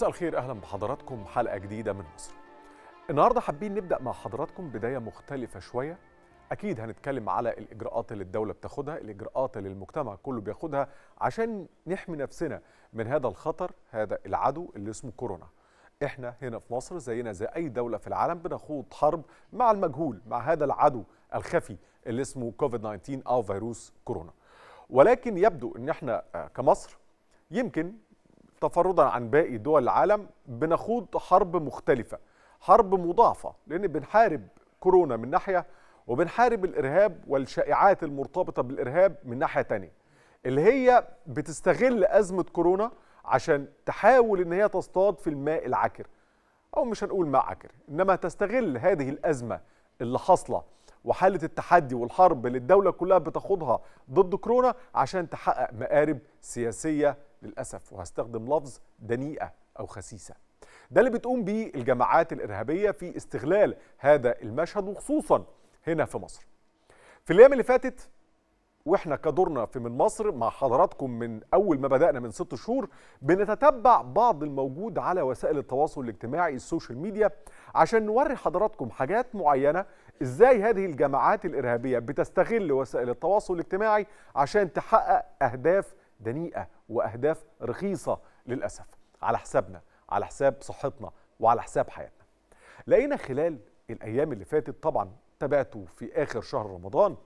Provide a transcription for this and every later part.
مساء الخير اهلا بحضراتكم حلقه جديده من مصر النهارده حابين نبدا مع حضراتكم بدايه مختلفه شويه اكيد هنتكلم على الاجراءات اللي الدوله بتاخدها الاجراءات اللي المجتمع كله بياخدها عشان نحمي نفسنا من هذا الخطر هذا العدو اللي اسمه كورونا احنا هنا في مصر زينا زي اي دوله في العالم بنخوض حرب مع المجهول مع هذا العدو الخفي اللي اسمه كوفيد 19 او فيروس كورونا ولكن يبدو ان احنا كمصر يمكن تفردا عن باقي دول العالم بنخوض حرب مختلفة حرب مضاعفة لأن بنحارب كورونا من ناحية وبنحارب الإرهاب والشائعات المرتبطة بالإرهاب من ناحية تانية اللي هي بتستغل أزمة كورونا عشان تحاول إن هي تصطاد في الماء العكر أو مش هنقول ماء عكر إنما تستغل هذه الأزمة اللي حاصلة وحالة التحدي والحرب اللي الدولة كلها بتخوضها ضد كورونا عشان تحقق مآرب سياسية للأسف وهستخدم لفظ دنيئة أو خسيسة ده اللي بتقوم بيه الجماعات الإرهابية في استغلال هذا المشهد وخصوصا هنا في مصر في الأيام اللي فاتت واحنا كدورنا في من مصر مع حضراتكم من اول ما بدانا من ست شهور بنتتبع بعض الموجود على وسائل التواصل الاجتماعي السوشيال ميديا عشان نوري حضراتكم حاجات معينه ازاي هذه الجماعات الارهابيه بتستغل وسائل التواصل الاجتماعي عشان تحقق اهداف دنيئه واهداف رخيصه للاسف على حسابنا على حساب صحتنا وعلى حساب حياتنا لقينا خلال الايام اللي فاتت طبعا تابعته في اخر شهر رمضان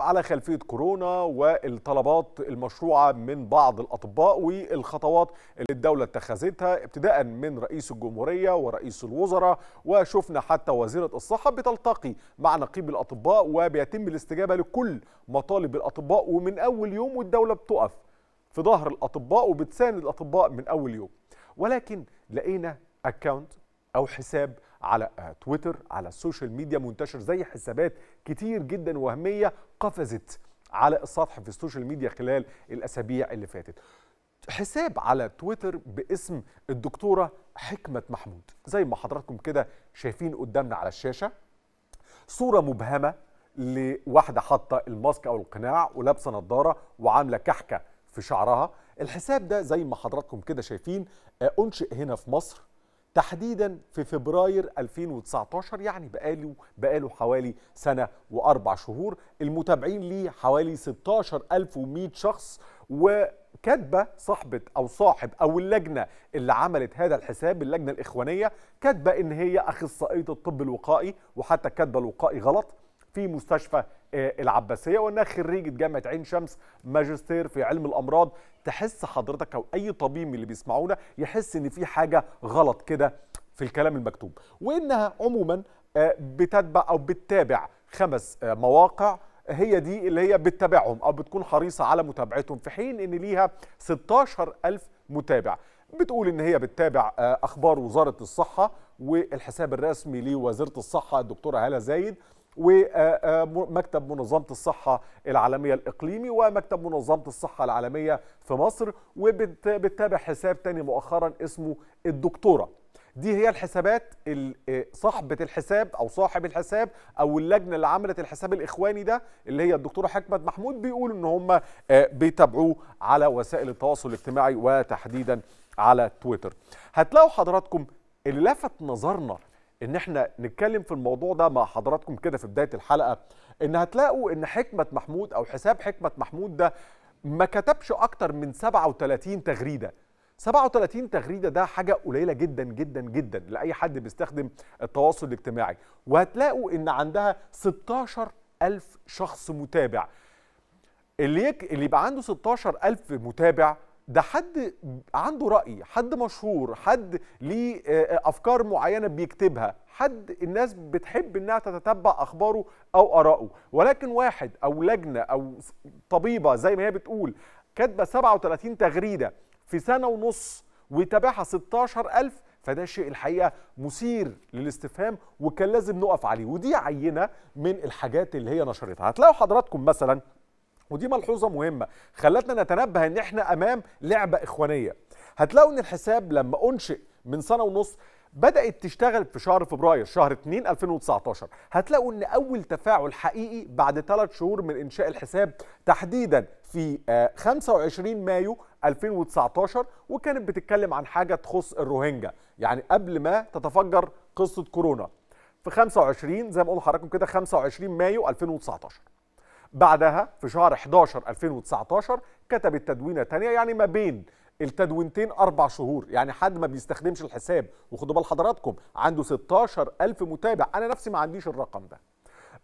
على خلفيه كورونا والطلبات المشروعه من بعض الاطباء والخطوات اللي الدوله اتخذتها ابتداء من رئيس الجمهوريه ورئيس الوزراء وشفنا حتى وزيره الصحه بتلتقي مع نقيب الاطباء وبيتم الاستجابه لكل مطالب الاطباء ومن اول يوم والدوله بتقف في ظهر الاطباء وبتساند الاطباء من اول يوم ولكن لقينا اكونت او حساب على تويتر آه، على السوشيال ميديا منتشر زي حسابات كتير جدا وهميه قفزت على السطح في السوشيال ميديا خلال الاسابيع اللي فاتت حساب على تويتر باسم الدكتوره حكمه محمود زي ما حضراتكم كده شايفين قدامنا على الشاشه صوره مبهمه لواحده حاطه الماسك او القناع ولابسه نظاره وعامله كحكه في شعرها الحساب ده زي ما حضراتكم كده شايفين آه، أنشئ هنا في مصر تحديدا في فبراير 2019 يعني بقاله بقاله حوالي سنة وأربع شهور المتابعين ليه حوالي 16100 شخص وكاتبة صاحبة أو صاحب أو اللجنة اللي عملت هذا الحساب اللجنة الإخوانية كاتبة إن هي أخصائية الطب الوقائي وحتى كاتبة الوقائي غلط في مستشفى آه، العباسيه وانها خريجه جامعه عين شمس ماجستير في علم الامراض تحس حضرتك او اي طبيب من اللي بيسمعونا يحس ان في حاجه غلط كده في الكلام المكتوب وانها عموما آه، بتتبع او بتتابع خمس آه، مواقع هي دي اللي هي بتتابعهم او بتكون حريصه على متابعتهم في حين ان ليها 16000 متابع بتقول ان هي بتتابع اخبار وزاره الصحه والحساب الرسمي لوزاره الصحه الدكتوره هاله زايد ومكتب منظمة الصحة العالمية الإقليمي ومكتب منظمة الصحة العالمية في مصر وبتتابع حساب تاني مؤخرا اسمه الدكتورة دي هي الحسابات آه، صاحبة الحساب أو صاحب الحساب أو اللجنة اللي عملت الحساب الإخواني ده اللي هي الدكتورة حكمت محمود بيقولوا إن هم آه، بيتابعوه على وسائل التواصل الاجتماعي وتحديدا على تويتر هتلاقوا حضراتكم اللي لفت نظرنا ان احنا نتكلم في الموضوع ده مع حضراتكم كده في بدايه الحلقه ان هتلاقوا ان حكمه محمود او حساب حكمه محمود ده ما كتبش اكتر من 37 تغريده 37 تغريده ده حاجه قليله جدا جدا جدا لاي حد بيستخدم التواصل الاجتماعي وهتلاقوا ان عندها 16 ألف شخص متابع اللي, يك... اللي يبقى عنده 16 ألف متابع ده حد عنده رأي حد مشهور حد ليه آه، آه، أفكار معينة بيكتبها حد الناس بتحب انها تتتبع اخباره او اراءه ولكن واحد او لجنه او طبيبه زي ما هي بتقول كاتبه 37 تغريده في سنه ونص ويتابعها ألف فده شيء الحقيقه مثير للاستفهام وكان لازم نقف عليه ودي عينه من الحاجات اللي هي نشرتها هتلاقوا حضراتكم مثلا ودي ملحوظه مهمه خلتنا نتنبه ان احنا امام لعبه اخوانيه هتلاقوا ان الحساب لما انشئ من سنه ونص بدات تشتغل في شهر فبراير شهر 2 2019 هتلاقوا ان اول تفاعل حقيقي بعد 3 شهور من انشاء الحساب تحديدا في 25 آه، مايو 2019 وكانت بتتكلم عن حاجه تخص الروهينجا يعني قبل ما تتفجر قصه كورونا في 25 زي ما بقول لحضراتكم كده 25 مايو 2019 بعدها في شهر 11 2019 كتبت تدوينه ثانيه يعني ما بين التدوينتين اربع شهور يعني حد ما بيستخدمش الحساب وخدوا بال حضراتكم عنده 16000 متابع انا نفسي ما عنديش الرقم ده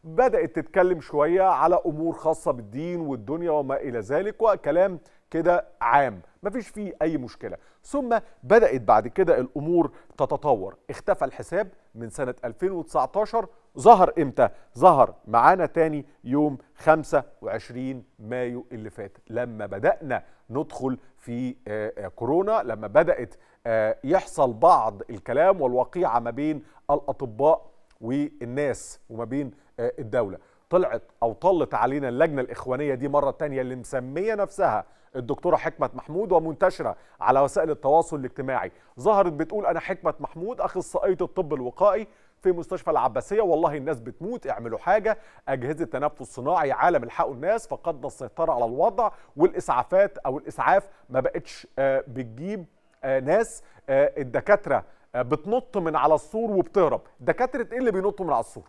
بدات تتكلم شويه على امور خاصه بالدين والدنيا وما الى ذلك وكلام كده عام مفيش فيه أي مشكلة ثم بدأت بعد كده الأمور تتطور اختفى الحساب من سنة 2019 ظهر امتى؟ ظهر معانا تاني يوم 25 مايو اللي فات لما بدأنا ندخل في آه، آه، كورونا لما بدأت آه، يحصل بعض الكلام والوقيعة ما بين الأطباء والناس وما بين الدولة طلعت أو طلت علينا اللجنة الإخوانية دي مرة تانية اللي مسمية نفسها الدكتوره حكمت محمود ومنتشره على وسائل التواصل الاجتماعي ظهرت بتقول انا حكمت محمود اخصائيه الطب الوقائي في مستشفى العباسيه والله الناس بتموت اعملوا حاجه اجهزه تنفس الصناعي عالم الحقوا الناس فقدنا السيطره على الوضع والاسعافات او الاسعاف ما بقتش آه، بتجيب آه، ناس آه، الدكاتره بتنط من على السور وبتهرب دكاتره ايه اللي بينطوا من على السور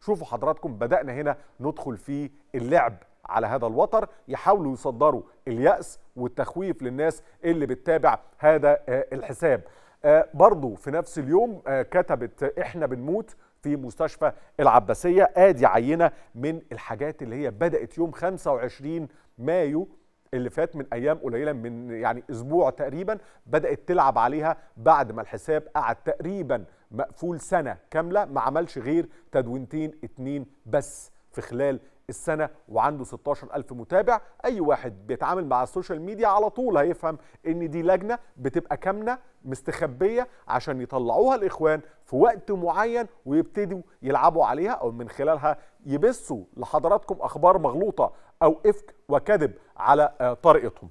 شوفوا حضراتكم بدأنا هنا ندخل في اللعب على هذا الوتر يحاولوا يصدروا اليأس والتخويف للناس اللي بتتابع هذا آه، الحساب آه، برضو في نفس اليوم آه، كتبت احنا بنموت في مستشفى العباسية ادي عينة من الحاجات اللي هي بدأت يوم 25 مايو اللي فات من ايام قليله من يعني اسبوع تقريبا بدات تلعب عليها بعد ما الحساب قعد تقريبا مقفول سنه كامله ما عملش غير تدوينتين اتنين بس في خلال السنه وعنده 16000 متابع اي واحد بيتعامل مع السوشيال ميديا على طول هيفهم ان دي لجنه بتبقى كامنه مستخبيه عشان يطلعوها الاخوان في وقت معين ويبتدوا يلعبوا عليها او من خلالها يبثوا لحضراتكم اخبار مغلوطه او افك وكذب على آه، طريقتهم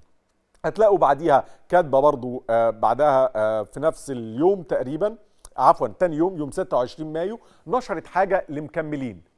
هتلاقوا بعديها كاتبه برضو آه، بعدها آه، في نفس اليوم تقريبا عفوا تاني يوم يوم 26 مايو نشرت حاجه لمكملين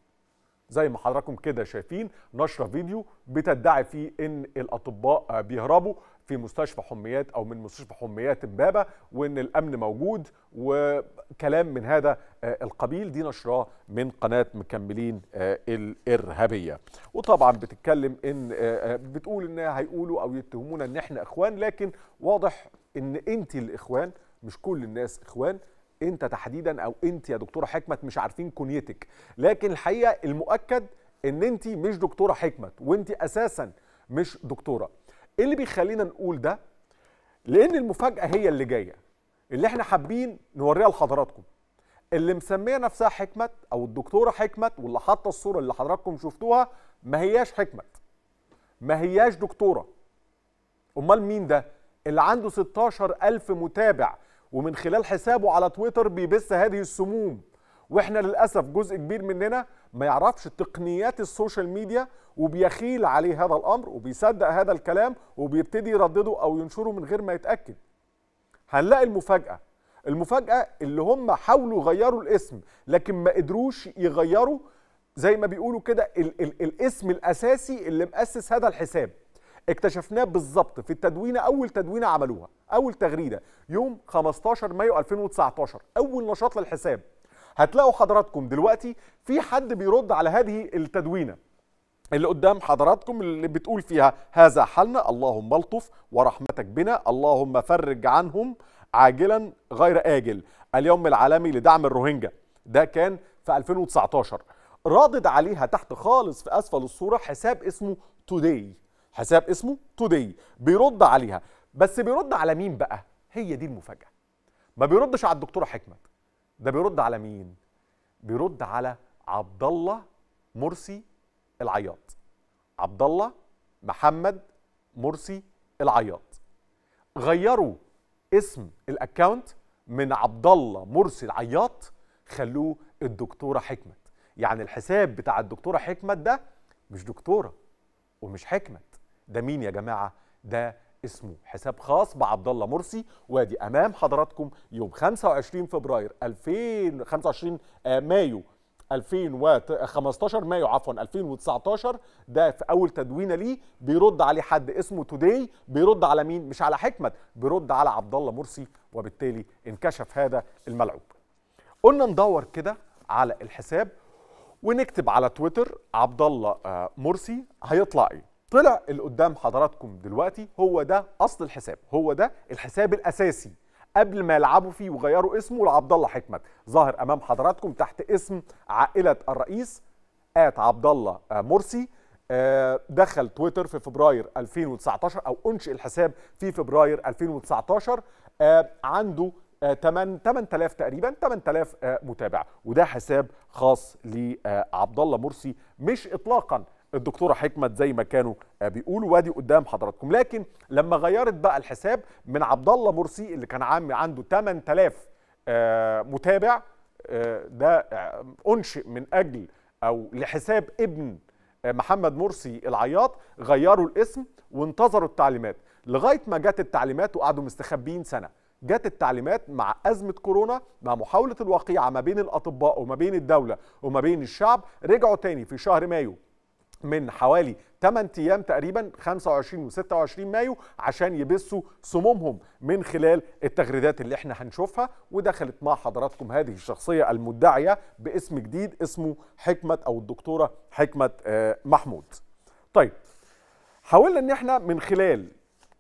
زي ما حضراتكم كده شايفين نشره فيديو بتدعي فيه ان الاطباء بيهربوا في مستشفى حميات او من مستشفى حميات امبابه وان الامن موجود وكلام من هذا آه، القبيل دي نشره من قناه مكملين آه، الارهابيه وطبعا بتتكلم ان آه، بتقول ان هيقولوا او يتهمونا ان احنا اخوان لكن واضح ان انت الاخوان مش كل الناس اخوان انت تحديدا او انت يا دكتوره حكمت مش عارفين كنيتك لكن الحقيقه المؤكد ان انت مش دكتوره حكمت وانت اساسا مش دكتوره ايه اللي بيخلينا نقول ده لان المفاجاه هي اللي جايه اللي احنا حابين نوريها لحضراتكم اللي مسميه نفسها حكمت او الدكتوره حكمت واللي حاطه الصوره اللي حضراتكم شفتوها ما هياش حكمت ما هياش دكتوره امال مين ده اللي عنده 16000 متابع ومن خلال حسابه على تويتر بيبث هذه السموم واحنا للاسف جزء كبير مننا ما يعرفش تقنيات السوشيال ميديا وبيخيل عليه هذا الامر وبيصدق هذا الكلام وبيبتدي يردده او ينشره من غير ما يتاكد هنلاقي المفاجاه المفاجاه اللي هم حاولوا يغيروا الاسم لكن ما قدروش يغيروا زي ما بيقولوا كده ال ال الاسم الاساسي اللي مؤسس هذا الحساب اكتشفناه بالظبط في التدوينه اول تدوينه عملوها اول تغريده يوم 15 مايو 2019 اول نشاط للحساب هتلاقوا حضراتكم دلوقتي في حد بيرد على هذه التدوينه اللي قدام حضراتكم اللي بتقول فيها هذا حالنا اللهم الطف ورحمتك بنا اللهم فرج عنهم عاجلا غير آجل اليوم العالمي لدعم الروهينجا ده كان في 2019 رادد عليها تحت خالص في أسفل الصورة حساب اسمه توداي حساب اسمه توداي بيرد عليها بس بيرد على مين بقى هي دي المفاجاه ما بيردش على الدكتوره حكمت ده بيرد على مين بيرد على عبد الله مرسي العياط عبد الله محمد مرسي العياط غيروا اسم الاكونت من عبد الله مرسي العياط خلوه الدكتوره حكمت يعني الحساب بتاع الدكتوره حكمت ده مش دكتوره ومش حكمت ده مين يا جماعه ده اسمه حساب خاص بعبد الله مرسي وادي امام حضراتكم يوم 25 فبراير 2025 آه، مايو 2015 مايو عفوا 2019 ده في اول تدوينه ليه بيرد عليه حد اسمه توداي بيرد على مين مش على حكمت بيرد على عبد الله مرسي وبالتالي انكشف هذا الملعوب قلنا ندور كده على الحساب ونكتب على تويتر عبد الله آه، مرسي هيطلع ايه طلع اللي قدام حضراتكم دلوقتي هو ده اصل الحساب هو ده الحساب الاساسي قبل ما يلعبوا فيه وغيروا اسمه لعبد الله حكمت ظاهر امام حضراتكم تحت اسم عائله الرئيس ات عبد الله آه، مرسي آه، دخل تويتر في فبراير 2019 او انشئ الحساب في فبراير 2019 آه، عنده 8 8000 تقريبا 8000 متابع وده حساب خاص لعبد الله مرسي مش اطلاقا الدكتوره حكمت زي ما كانوا آه، بيقولوا وادي قدام حضراتكم لكن لما غيرت بقى الحساب من عبد الله مرسي اللي كان عام عنده 8000 آه، متابع آه، ده انشئ من اجل او لحساب ابن محمد مرسي العياط غيروا الاسم وانتظروا التعليمات لغايه ما جت التعليمات وقعدوا مستخبيين سنه جت التعليمات مع أزمة كورونا مع محاولة الوقيعة ما بين الأطباء وما بين الدولة وما بين الشعب رجعوا تاني في شهر مايو من حوالي 8 ايام تقريبا 25 و26 مايو عشان يبثوا سمومهم من خلال التغريدات اللي احنا هنشوفها ودخلت مع حضراتكم هذه الشخصيه المدعيه باسم جديد اسمه حكمه او الدكتوره حكمه آه، محمود. طيب حاولنا ان احنا من خلال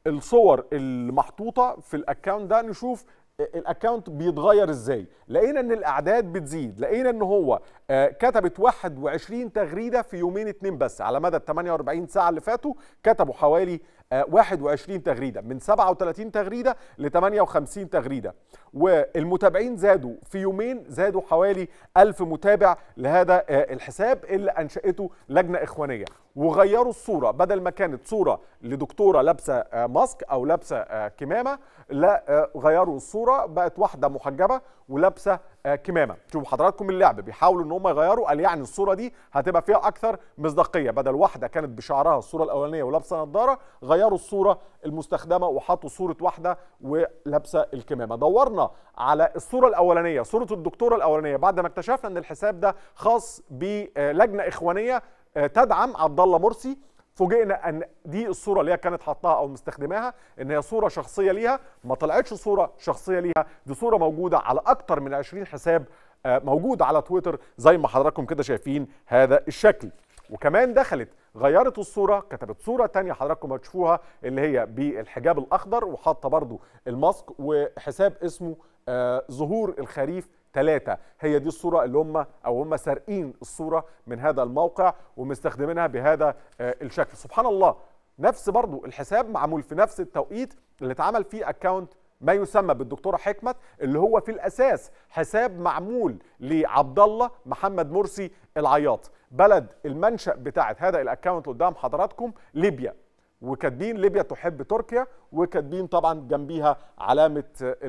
الصور المحطوطه في الاكونت ده نشوف الاكونت بيتغير ازاي لقينا ان الاعداد بتزيد لقينا ان هو آه، كتبت 21 تغريده في يومين اتنين بس على مدى ال 48 ساعه اللي فاتوا كتبوا حوالي 21 آه، تغريده من 37 تغريده ل 58 تغريده والمتابعين زادوا في يومين زادوا حوالي 1000 متابع لهذا آه، الحساب اللي انشاته لجنه اخوانيه وغيروا الصوره بدل ما كانت صوره لدكتوره لابسه آه، ماسك او لابسه آه، كمامه لا آه، غيروا الصوره بقت واحده محجبه ولابسه كمامه شوفوا حضراتكم اللعب بيحاولوا ان هم يغيروا قال يعني الصوره دي هتبقى فيها اكثر مصداقيه بدل واحده كانت بشعرها الصوره الاولانيه ولابسه نظاره غيروا الصوره المستخدمه وحطوا صوره واحده ولابسه الكمامه دورنا على الصوره الاولانيه صوره الدكتوره الاولانيه بعد ما اكتشفنا ان الحساب ده خاص بلجنه اخوانيه آه، تدعم عبد الله مرسي فوجئنا ان دي الصوره اللي هي كانت حطاها او مستخدماها ان هي صوره شخصيه ليها ما طلعتش صوره شخصيه ليها دي صوره موجوده على اكتر من 20 حساب آه، موجود على تويتر زي ما حضراتكم كده شايفين هذا الشكل وكمان دخلت غيرت الصوره كتبت صوره تانية حضراتكم هتشوفوها اللي هي بالحجاب الاخضر وحاطه برضو الماسك وحساب اسمه آه، ظهور الخريف ثلاثة هي دي الصورة اللي هم أو هم سارقين الصورة من هذا الموقع ومستخدمينها بهذا آه، الشكل سبحان الله نفس برضو الحساب معمول في نفس التوقيت اللي اتعمل فيه اكاونت ما يسمى بالدكتوره حكمت اللي هو في الاساس حساب معمول لعبد الله محمد مرسي العياط بلد المنشا بتاعت هذا الاكاونت قدام حضراتكم ليبيا وكاتبين ليبيا تحب تركيا وكاتبين طبعا جنبيها علامه آه،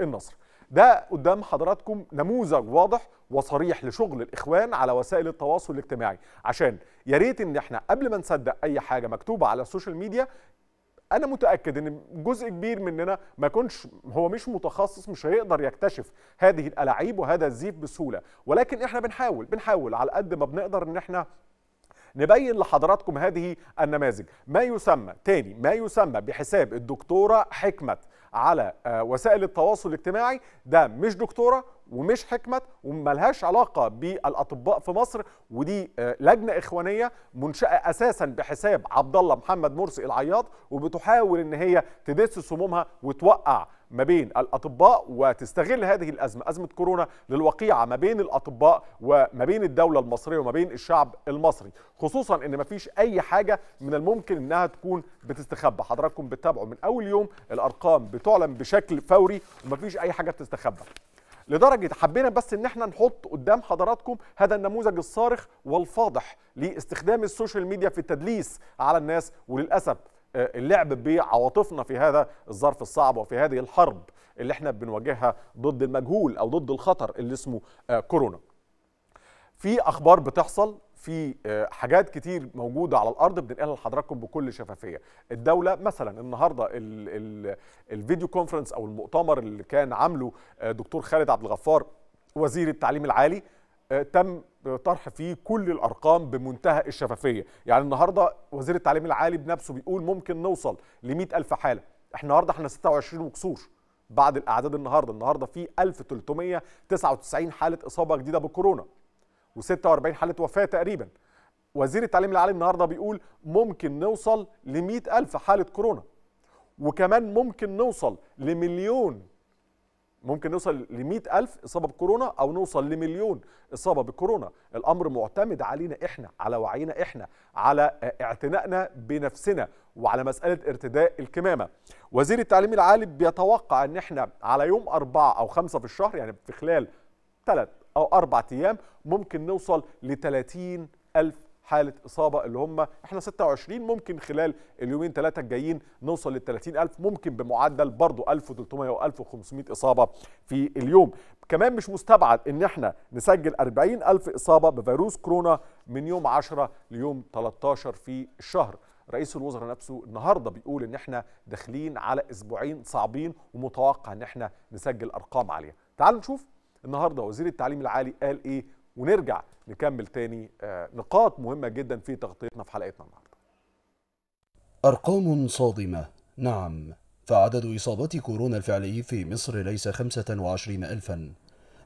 النصر ده قدام حضراتكم نموذج واضح وصريح لشغل الاخوان على وسائل التواصل الاجتماعي عشان يا ريت ان احنا قبل ما نصدق اي حاجه مكتوبه على السوشيال ميديا انا متاكد ان جزء كبير مننا ما يكونش هو مش متخصص مش هيقدر يكتشف هذه الالاعيب وهذا الزيف بسهوله ولكن احنا بنحاول بنحاول على قد ما بنقدر ان احنا نبين لحضراتكم هذه النماذج ما يسمى تاني ما يسمى بحساب الدكتوره حكمت على آه، وسائل التواصل الاجتماعي ده مش دكتوره ومش حكمت وملهاش علاقه بالاطباء في مصر ودي آه، لجنه اخوانيه منشاه اساسا بحساب عبد الله محمد مرسي العياض وبتحاول ان هي تدس سمومها وتوقع ما بين الاطباء وتستغل هذه الازمه ازمه كورونا للوقيعه ما بين الاطباء وما بين الدوله المصريه وما بين الشعب المصري خصوصا ان ما فيش اي حاجه من الممكن انها تكون بتستخبى حضراتكم بتتابعوا من اول يوم الارقام بتعلن بشكل فوري وما فيش اي حاجه بتستخبى لدرجه حبينا بس ان احنا نحط قدام حضراتكم هذا النموذج الصارخ والفاضح لاستخدام السوشيال ميديا في التدليس على الناس وللاسف آه، اللعب بعواطفنا في هذا الظرف الصعب وفي هذه الحرب اللي احنا بنواجهها ضد المجهول او ضد الخطر اللي اسمه آه، كورونا في اخبار بتحصل في آه، حاجات كتير موجوده على الارض بننقلها لحضراتكم بكل شفافيه الدوله مثلا النهارده الـ الـ الفيديو كونفرنس او المؤتمر اللي كان عامله آه، دكتور خالد عبد الغفار وزير التعليم العالي آه، تم طرح فيه كل الارقام بمنتهى الشفافيه يعني النهارده وزير التعليم العالي بنفسه بيقول ممكن نوصل ل ألف حاله احنا النهارده احنا 26 وكسور بعد الاعداد النهارده النهارده في 1399 حاله اصابه جديده بالكورونا و46 حاله وفاه تقريبا وزير التعليم العالي النهارده بيقول ممكن نوصل ل 100000 حاله كورونا وكمان ممكن نوصل لمليون ممكن نوصل ل 100000 اصابه بكورونا او نوصل لمليون اصابه بكورونا الامر معتمد علينا احنا على وعينا احنا على اعتنائنا بنفسنا وعلى مساله ارتداء الكمامه وزير التعليم العالي بيتوقع ان احنا على يوم أربعة او خمسة في الشهر يعني في خلال ثلاث أو أربع أيام ممكن نوصل ل 30 ألف حالة إصابة اللي هم إحنا 26 ممكن خلال اليومين ثلاثة الجايين نوصل لل 30 ألف ممكن بمعدل برضو 1300 و 1500 إصابة في اليوم كمان مش مستبعد إن إحنا نسجل 40 ألف إصابة بفيروس كورونا من يوم 10 ليوم 13 في الشهر رئيس الوزراء نفسه النهارده بيقول ان احنا داخلين على اسبوعين صعبين ومتوقع ان احنا نسجل ارقام عاليه تعالوا نشوف النهارده وزير التعليم العالي قال ايه ونرجع نكمل تاني آه، نقاط مهمه جدا في تغطيتنا في حلقتنا النهارده. ارقام صادمه نعم فعدد إصابات كورونا الفعلي في مصر ليس 25 ألفا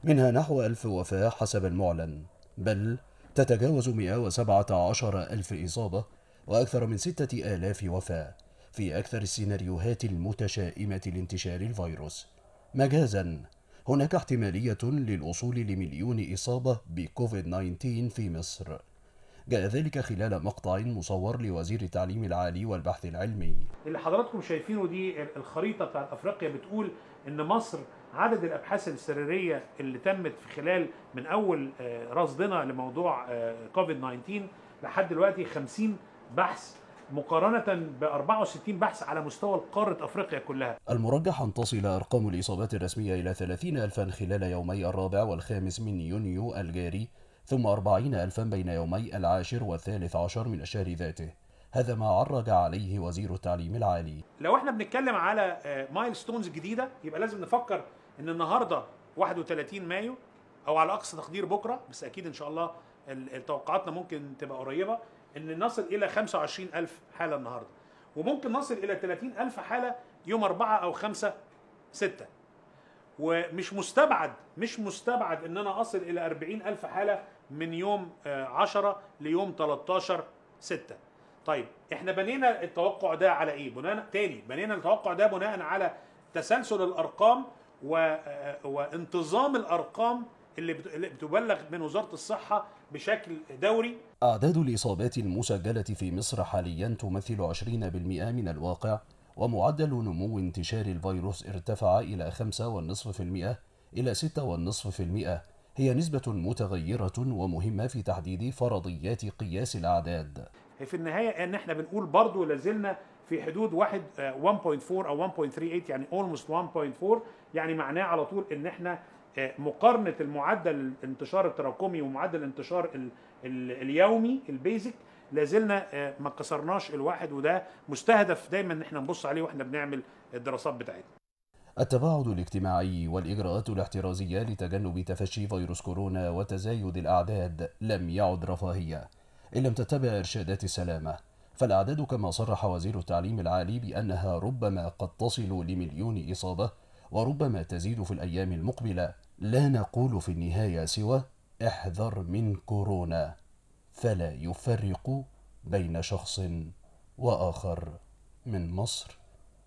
منها نحو ألف وفاة حسب المعلن بل تتجاوز 117 ألف إصابة وأكثر من 6000 وفاة في أكثر السيناريوهات المتشائمة لانتشار الفيروس مجازا هناك احتمالية للوصول لمليون إصابة بكوفيد 19 في مصر جاء ذلك خلال مقطع مصور لوزير التعليم العالي والبحث العلمي اللي حضراتكم شايفينه دي الخريطة بتاعت أفريقيا بتقول إن مصر عدد الأبحاث السريرية اللي تمت في خلال من أول آه، رصدنا لموضوع آه، كوفيد 19 لحد دلوقتي 50 بحث مقارنة ب 64 بحث على مستوى قارة أفريقيا كلها المرجح أن تصل أرقام الإصابات الرسمية إلى 30 ألفا خلال يومي الرابع والخامس من يونيو الجاري ثم 40 ألفا بين يومي العاشر والثالث عشر من الشهر ذاته هذا ما عرج عليه وزير التعليم العالي لو احنا بنتكلم على مايلستونز آه، جديدة يبقى لازم نفكر ان النهاردة 31 مايو او على اقصى تقدير بكرة بس اكيد ان شاء الله توقعاتنا ممكن تبقى قريبة ان نصل الى 25000 حاله النهارده وممكن نصل الى 30000 حاله يوم 4 او 5 6 ومش مستبعد مش مستبعد ان انا اصل الى 40000 حاله من يوم 10 آه، ليوم 13 6 طيب احنا بنينا التوقع ده على ايه بناء تاني بنينا التوقع ده بناء على تسلسل الارقام و... آه، وانتظام الارقام اللي بتبلغ من وزاره الصحه بشكل دوري اعداد الاصابات المسجله في مصر حاليا تمثل 20% من الواقع ومعدل نمو انتشار الفيروس ارتفع الى 5.5% الى 6.5% هي نسبة متغيرة ومهمة في تحديد فرضيات قياس الأعداد في النهاية أن احنا بنقول برضو لازلنا في حدود 1.4 آه، أو 1.38 يعني almost 1.4 يعني معناه على طول أن احنا آه، مقارنه المعدل الانتشار التراكمي ومعدل الانتشار اليومي البيزك لازلنا آه، ما كسرناش الواحد وده مستهدف دايما ان احنا نبص عليه واحنا بنعمل الدراسات بتاعتنا التباعد الاجتماعي والإجراءات الاحترازية لتجنب تفشي فيروس كورونا وتزايد الأعداد لم يعد رفاهية إن لم تتبع إرشادات السلامة فالأعداد كما صرح وزير التعليم العالي بأنها ربما قد تصل لمليون إصابة وربما تزيد في الأيام المقبلة لا نقول في النهاية سوى احذر من كورونا فلا يفرق بين شخص وآخر من مصر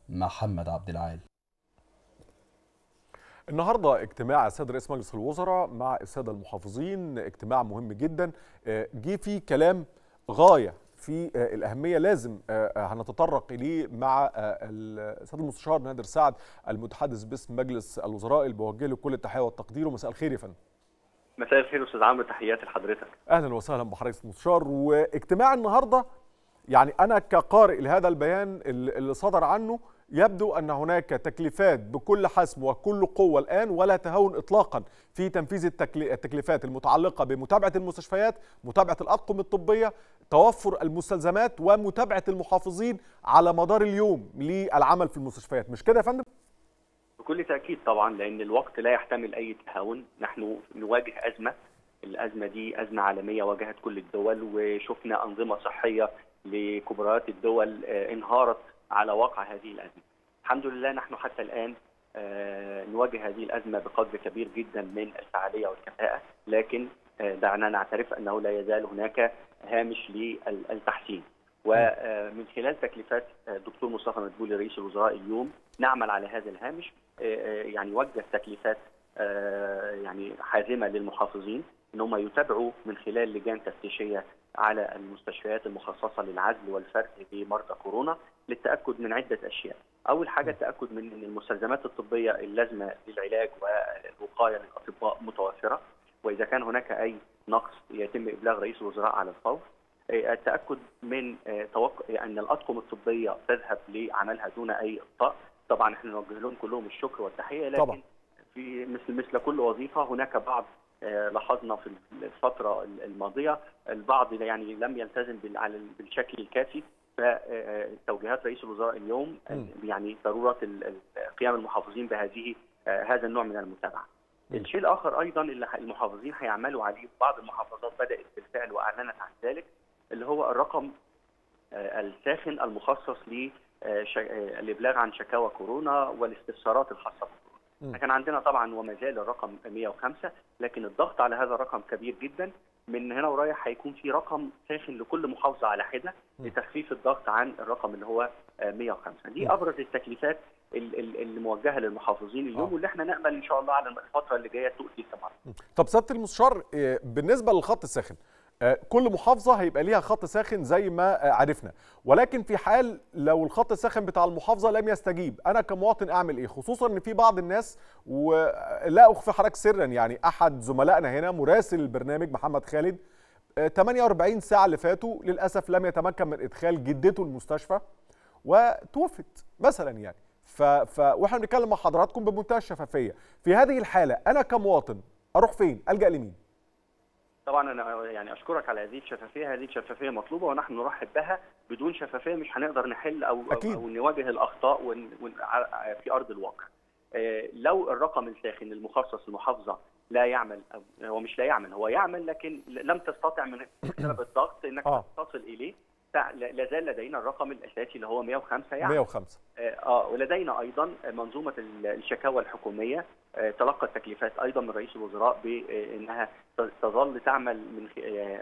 محمد عبد العال النهارده اجتماع السادة رئيس مجلس الوزراء مع الساده المحافظين اجتماع مهم جدا آه، جه فيه كلام غايه في آه، الاهميه لازم آه، آه، هنتطرق اليه مع السيد المستشار نادر سعد المتحدث باسم مجلس الوزراء اللي بوجه له كل التحيه والتقدير ومساء الخير يا فندم. مساء الخير استاذ عمرو تحياتي لحضرتك. اهلا وسهلا بحضرتك المستشار واجتماع النهارده يعني انا كقارئ لهذا البيان اللي صدر عنه يبدو أن هناك تكليفات بكل حسم وكل قوة الآن ولا تهون إطلاقا في تنفيذ التكليفات المتعلقة بمتابعة المستشفيات متابعة الأطقم الطبية توفر المستلزمات ومتابعة المحافظين على مدار اليوم للعمل في المستشفيات مش كده يا فندم؟ بكل تأكيد طبعا لأن الوقت لا يحتمل أي تهاون نحن نواجه أزمة الأزمة دي أزمة عالمية واجهت كل الدول وشفنا أنظمة صحية لكبريات الدول آه، انهارت على واقع هذه الأزمة الحمد لله نحن حتى الآن آه، نواجه هذه الأزمة بقدر كبير جدا من الفعالية والكفاءة لكن آه، دعنا نعترف أنه لا يزال هناك هامش للتحسين ومن آه، خلال تكليفات الدكتور مصطفى مدبولي رئيس الوزراء اليوم نعمل على هذا الهامش يعني وجه تكليفات يعني حازمه للمحافظين ان هم يتابعوا من خلال لجان تفتيشيه على المستشفيات المخصصه للعزل والفرد بمرضى كورونا للتاكد من عده اشياء. اول حاجه التاكد من ان المستلزمات الطبيه اللازمه للعلاج والوقايه للاطباء متوفره واذا كان هناك اي نقص يتم ابلاغ رئيس الوزراء على الفور. إيه، التاكد من إيه، توق... ان الاطقم الطبيه تذهب لعملها دون اي اخطاء. طبعا احنا نوجه لهم كلهم الشكر والتحيه لكن طبعا. في مثل مثل كل وظيفه هناك بعض آه، لاحظنا في الفترة الماضية البعض يعني لم يلتزم بالشكل الكافي فتوجيهات رئيس الوزراء اليوم يعني ضرورة قيام المحافظين بهذه آه، هذا النوع من المتابعة الشيء الآخر أيضا اللي المحافظين هيعملوا عليه بعض المحافظات بدأت بالفعل وأعلنت عن ذلك اللي هو الرقم آه، الساخن المخصص للإبلاغ عن شكاوى كورونا والاستفسارات الخاصة كان عندنا طبعا وما زال الرقم 105 لكن الضغط على هذا الرقم كبير جدا من هنا ورايح هيكون في رقم ساخن لكل محافظه على حده لتخفيف الضغط عن الرقم اللي هو 105 دي ابرز التكليفات اللي موجهه للمحافظين اليوم آه. واللي احنا نامل ان شاء الله على الفتره اللي جايه تؤتي ثمارها. طب سياده المستشار آه، بالنسبه للخط الساخن آه، كل محافظه هيبقى ليها خط ساخن زي ما آه، عرفنا ولكن في حال لو الخط الساخن بتاع المحافظه لم يستجيب انا كمواطن اعمل ايه خصوصا ان في بعض الناس ولا آه، اخفي حضرتك سرا يعني احد زملائنا هنا مراسل البرنامج محمد خالد 48 ساعه اللي فاتوا للاسف لم يتمكن من ادخال جدته المستشفى وتوفت مثلا يعني ف... ف... واحنا بنتكلم مع حضراتكم بمنتهى الشفافيه في هذه الحاله انا كمواطن اروح فين الجا لمين طبعا انا يعني اشكرك على هذه الشفافيه هذه الشفافيه مطلوبه ونحن نرحب بها بدون شفافيه مش هنقدر نحل او أكيد. او نواجه الاخطاء في ارض الواقع آه، لو الرقم الساخن المخصص المحافظه لا يعمل هو مش لا يعمل هو يعمل لكن لم تستطع من بسبب الضغط انك تتصل آه. تصل اليه لا زال لدينا الرقم الاساسي اللي هو 105 يعني 105 آه،, اه ولدينا ايضا منظومه الشكاوى الحكوميه آه، تلقت تكليفات ايضا من رئيس الوزراء بانها آه، تظل تعمل من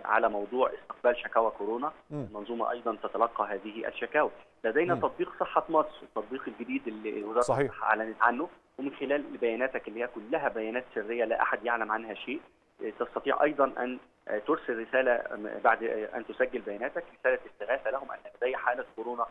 على موضوع استقبال شكاوى كورونا المنظومه ايضا تتلقى هذه الشكاوى لدينا م. تطبيق صحه مصر التطبيق الجديد اللي وزاره صحيح. الصحه اعلنت عنه ومن خلال بياناتك اللي هي كلها بيانات سريه لا احد يعلم عنها شيء تستطيع ايضا ان ترسل رساله بعد ان تسجل بياناتك رساله استغاثه لهم ان لدي حاله كورونا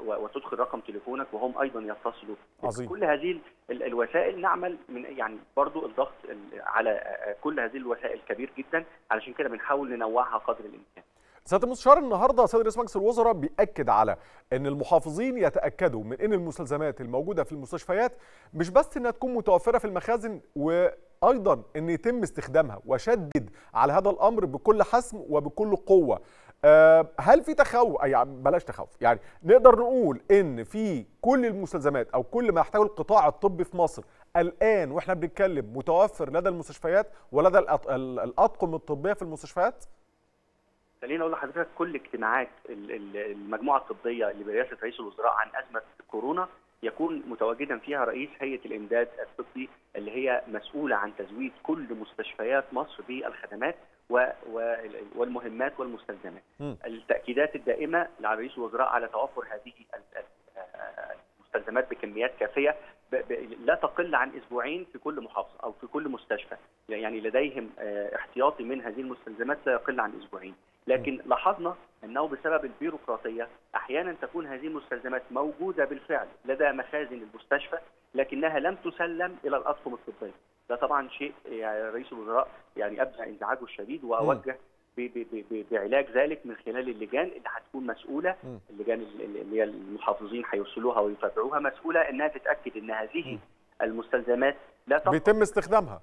وتدخل رقم تليفونك وهم ايضا يتصلوا عظيم. كل هذه الوسائل نعمل من يعني برضو الضغط على كل هذه الوسائل كبير جدا علشان كده بنحاول ننوعها قدر الامكان سياده المستشار النهارده سيد رئيس مجلس الوزراء بياكد على ان المحافظين يتاكدوا من ان المستلزمات الموجوده في المستشفيات مش بس انها تكون متوفره في المخازن و ايضا ان يتم استخدامها وشدد على هذا الامر بكل حسم وبكل قوه آه، هل في تخوف يعني بلاش تخوف يعني نقدر نقول ان في كل المستلزمات او كل ما يحتاجه القطاع الطبي في مصر الان واحنا بنتكلم متوفر لدى المستشفيات ولدى الاطقم الطبيه في المستشفيات خليني اقول لحضرتك كل اجتماعات المجموعه الطبيه اللي برئاسه رئيس الوزراء عن ازمه كورونا يكون متواجدا فيها رئيس هيئه الامداد الطبي اللي هي مسؤوله عن تزويد كل مستشفيات مصر بالخدمات والمهمات والمستلزمات. التاكيدات الدائمه لرئيس الوزراء على توفر هذه المستلزمات بكميات كافيه لا تقل عن اسبوعين في كل محافظه او في كل مستشفى، يعني لديهم آه، احتياطي من هذه المستلزمات لا يقل عن اسبوعين. لكن لاحظنا انه بسبب البيروقراطيه احيانا تكون هذه المستلزمات موجوده بالفعل لدى مخازن المستشفى لكنها لم تسلم الى الاطقم الطبيه ده طبعا شيء يعني رئيس الوزراء يعني ابدى انزعاجه الشديد واوجه بعلاج ذلك من خلال اللجان اللي هتكون مسؤوله اللجان اللي هي المحافظين هيوصلوها ويتابعوها مسؤوله انها تتاكد ان هذه المستلزمات لا بيتم استخدامها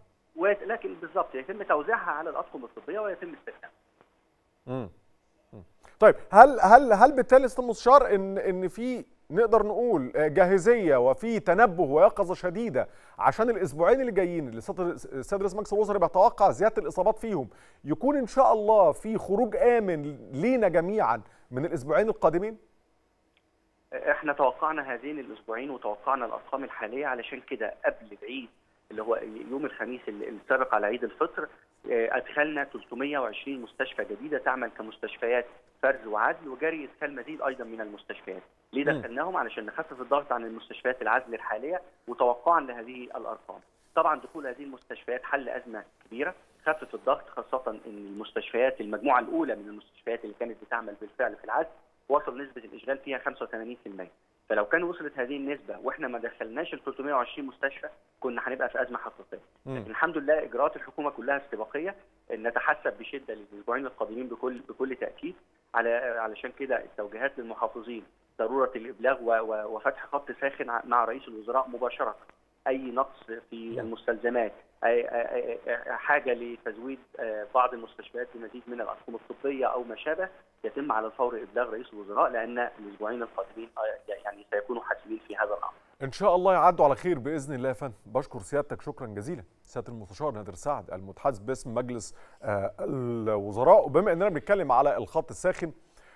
لكن بالظبط يتم توزيعها على الاطقم الطبيه ويتم استخدامها طيب هل هل هل بالتالي استاذ مستشار ان ان في نقدر نقول آه، جاهزيه وفي تنبه ويقظه شديده عشان الاسبوعين اللي جايين اللي السيد رئيس مجلس الوزراء بيتوقع زياده الاصابات فيهم يكون ان شاء الله في خروج امن لينا جميعا من الاسبوعين القادمين؟ احنا توقعنا هذين الاسبوعين وتوقعنا الارقام الحاليه علشان كده قبل العيد اللي هو يوم الخميس اللي سبق على عيد الفطر آه، ادخلنا 320 مستشفى جديده تعمل كمستشفيات فرز وعزل وجري ادخال مزيد ايضا من المستشفيات. ليه دخلناهم؟ علشان نخفف الضغط عن المستشفيات العزل الحاليه وتوقعا لهذه الارقام. طبعا دخول هذه المستشفيات حل ازمه كبيره خفف الضغط خاصه ان المستشفيات المجموعه الاولى من المستشفيات اللي كانت بتعمل بالفعل في العزل وصل نسبه الاشغال فيها 85%. فلو كان وصلت هذه النسبه واحنا ما دخلناش ال 320 مستشفى كنا هنبقى في ازمه حقيقيه لكن الحمد لله اجراءات الحكومه كلها استباقيه نتحسب بشده للاسبوعين القادمين بكل بكل تاكيد على علشان كده التوجيهات للمحافظين ضروره الابلاغ وفتح خط ساخن مع رئيس الوزراء مباشره اي نقص في المستلزمات حاجه لتزويد آه، بعض المستشفيات بمزيد من الاطقم الطبيه او ما شابه يتم على الفور ابلاغ رئيس الوزراء لان الاسبوعين القادمين آه، يعني-, يعني سيكونوا حاسمين في هذا الامر. ان شاء الله يعدوا على خير باذن الله يا فندم، بشكر سيادتك شكرا جزيلا، سياده المستشار نادر سعد المتحدث باسم مجلس آه، الوزراء وبما اننا بنتكلم على الخط الساخن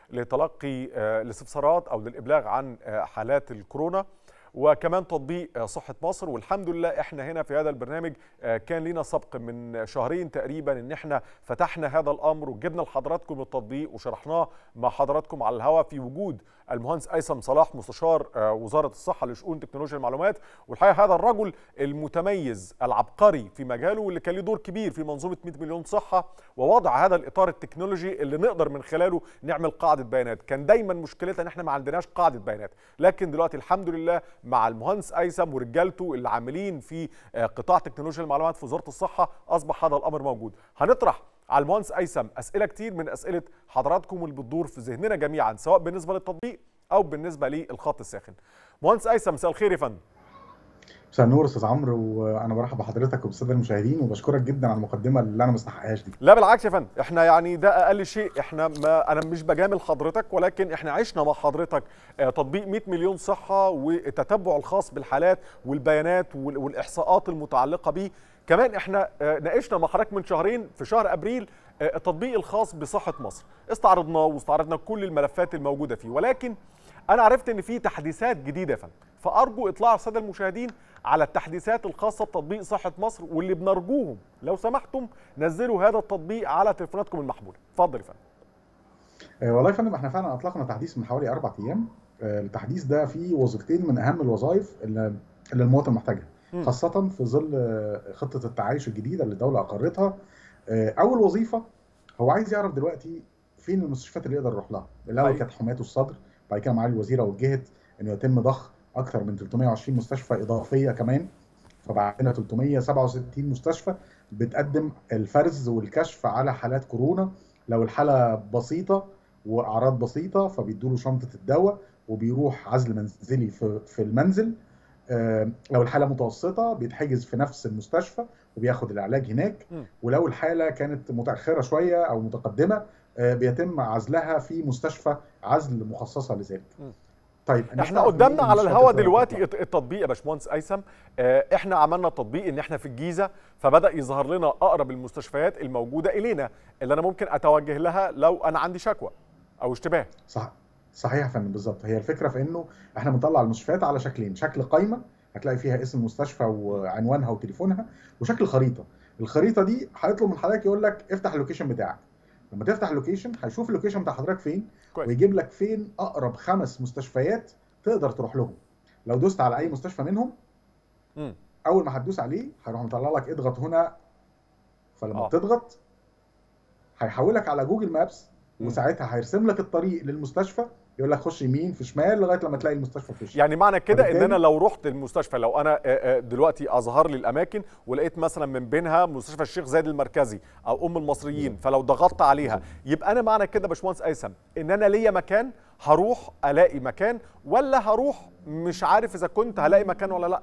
لتلقي الاستفسارات او للابلاغ عن حالات الكورونا وكمان تطبيق صحه مصر والحمد لله احنا هنا في هذا البرنامج آه، كان لينا سبق من شهرين تقريبا ان احنا فتحنا هذا الامر وجبنا لحضراتكم التطبيق وشرحناه مع حضراتكم على الهواء في وجود المهندس ايسم صلاح مستشار آه، وزاره الصحه لشؤون تكنولوجيا المعلومات والحقيقه هذا الرجل المتميز العبقري في مجاله واللي كان له دور كبير في منظومه 100 مليون صحه ووضع هذا الاطار التكنولوجي اللي نقدر من خلاله نعمل قاعده بيانات كان دايما مشكلتنا ان احنا ما عندناش قاعده بيانات لكن دلوقتي الحمد لله مع المهندس ايسم ورجالته اللي عاملين في آه، قطاع تكنولوجيا المعلومات في وزاره الصحه اصبح هذا الامر موجود هنطرح على المهندس ايسم اسئله كتير من اسئله حضراتكم اللي بتدور في ذهننا جميعا سواء بالنسبه للتطبيق او بالنسبه للخط الساخن مهندس ايسم مساء الخير يا فندم مساء النور استاذ عمرو وانا برحب بحضرتك وبالساده المشاهدين وبشكرك جدا على المقدمه اللي انا ما استحقهاش دي لا بالعكس يا فندم احنا يعني ده اقل شيء احنا ما انا مش بجامل حضرتك ولكن احنا عشنا مع حضرتك آه، تطبيق 100 مليون صحه والتتبع الخاص بالحالات والبيانات والاحصاءات المتعلقه بيه كمان احنا آه، ناقشنا مع حضرتك من شهرين في شهر ابريل آه، التطبيق الخاص بصحه مصر استعرضناه واستعرضنا كل الملفات الموجوده فيه ولكن انا عرفت ان في تحديثات جديده يا فندم فارجو اطلاع الساده المشاهدين على التحديثات الخاصه بتطبيق صحه مصر واللي بنرجوهم لو سمحتم نزلوا هذا التطبيق على تليفوناتكم المحموله اتفضل يا فندم آه، والله يا فندم احنا فعلا اطلقنا تحديث من حوالي اربع ايام آه، التحديث ده فيه وظيفتين من اهم الوظائف اللي المواطن محتاجها خاصه في ظل آه، خطه التعايش الجديده اللي الدوله اقرتها اول وظيفه هو عايز يعرف دلوقتي فين المستشفيات اللي يقدر يروح لها الاول طيب. كانت حمايه الصدر بعد كده معالي الوزيره وجهت انه يتم ضخ اكثر من 320 مستشفى اضافيه كمان فبعدنا 367 مستشفى بتقدم الفرز والكشف على حالات كورونا لو الحاله بسيطه واعراض بسيطه فبيدوا له شنطه الدواء وبيروح عزل منزلي في, في المنزل لو الحاله متوسطه بيتحجز في نفس المستشفى وبياخد العلاج هناك ولو الحاله كانت متاخره شويه او متقدمه آه، بيتم عزلها في مستشفى عزل مخصصه لذلك طيب احنا قدامنا على الهوا دلوقتي التطبيق يا باشمهندس ايسم آه، احنا عملنا تطبيق ان احنا في الجيزه فبدا يظهر لنا اقرب المستشفيات الموجوده الينا اللي انا ممكن اتوجه لها لو انا عندي شكوى او اشتباه صح صحيح يا فندم بالظبط هي الفكره في انه احنا بنطلع المستشفيات على شكلين شكل قائمه هتلاقي فيها اسم المستشفى وعنوانها وتليفونها وشكل خريطه الخريطه دي هيطلب من حضرتك يقول لك افتح اللوكيشن بتاعك لما تفتح لوكيشن هيشوف اللوكيشن بتاع حضرتك فين كويس. ويجيب لك فين اقرب خمس مستشفيات تقدر تروح لهم لو دوست على اي مستشفى منهم م. اول ما هتدوس عليه هيروح مطلع لك اضغط هنا فلما آه. تضغط هيحولك على جوجل مابس وساعتها هيرسم لك الطريق للمستشفى يقول لك خش يمين في شمال لغايه لما تلاقي المستشفى في الشمال. يعني معنى كده ان انا لو رحت المستشفى لو انا دلوقتي اظهر لي الاماكن ولقيت مثلا من بينها مستشفى الشيخ زايد المركزي او ام المصريين فلو ضغطت عليها يبقى انا معنى كده يا باشمهندس ايسم ان انا ليا مكان هروح الاقي مكان ولا هروح مش عارف اذا كنت هلاقي مكان ولا لا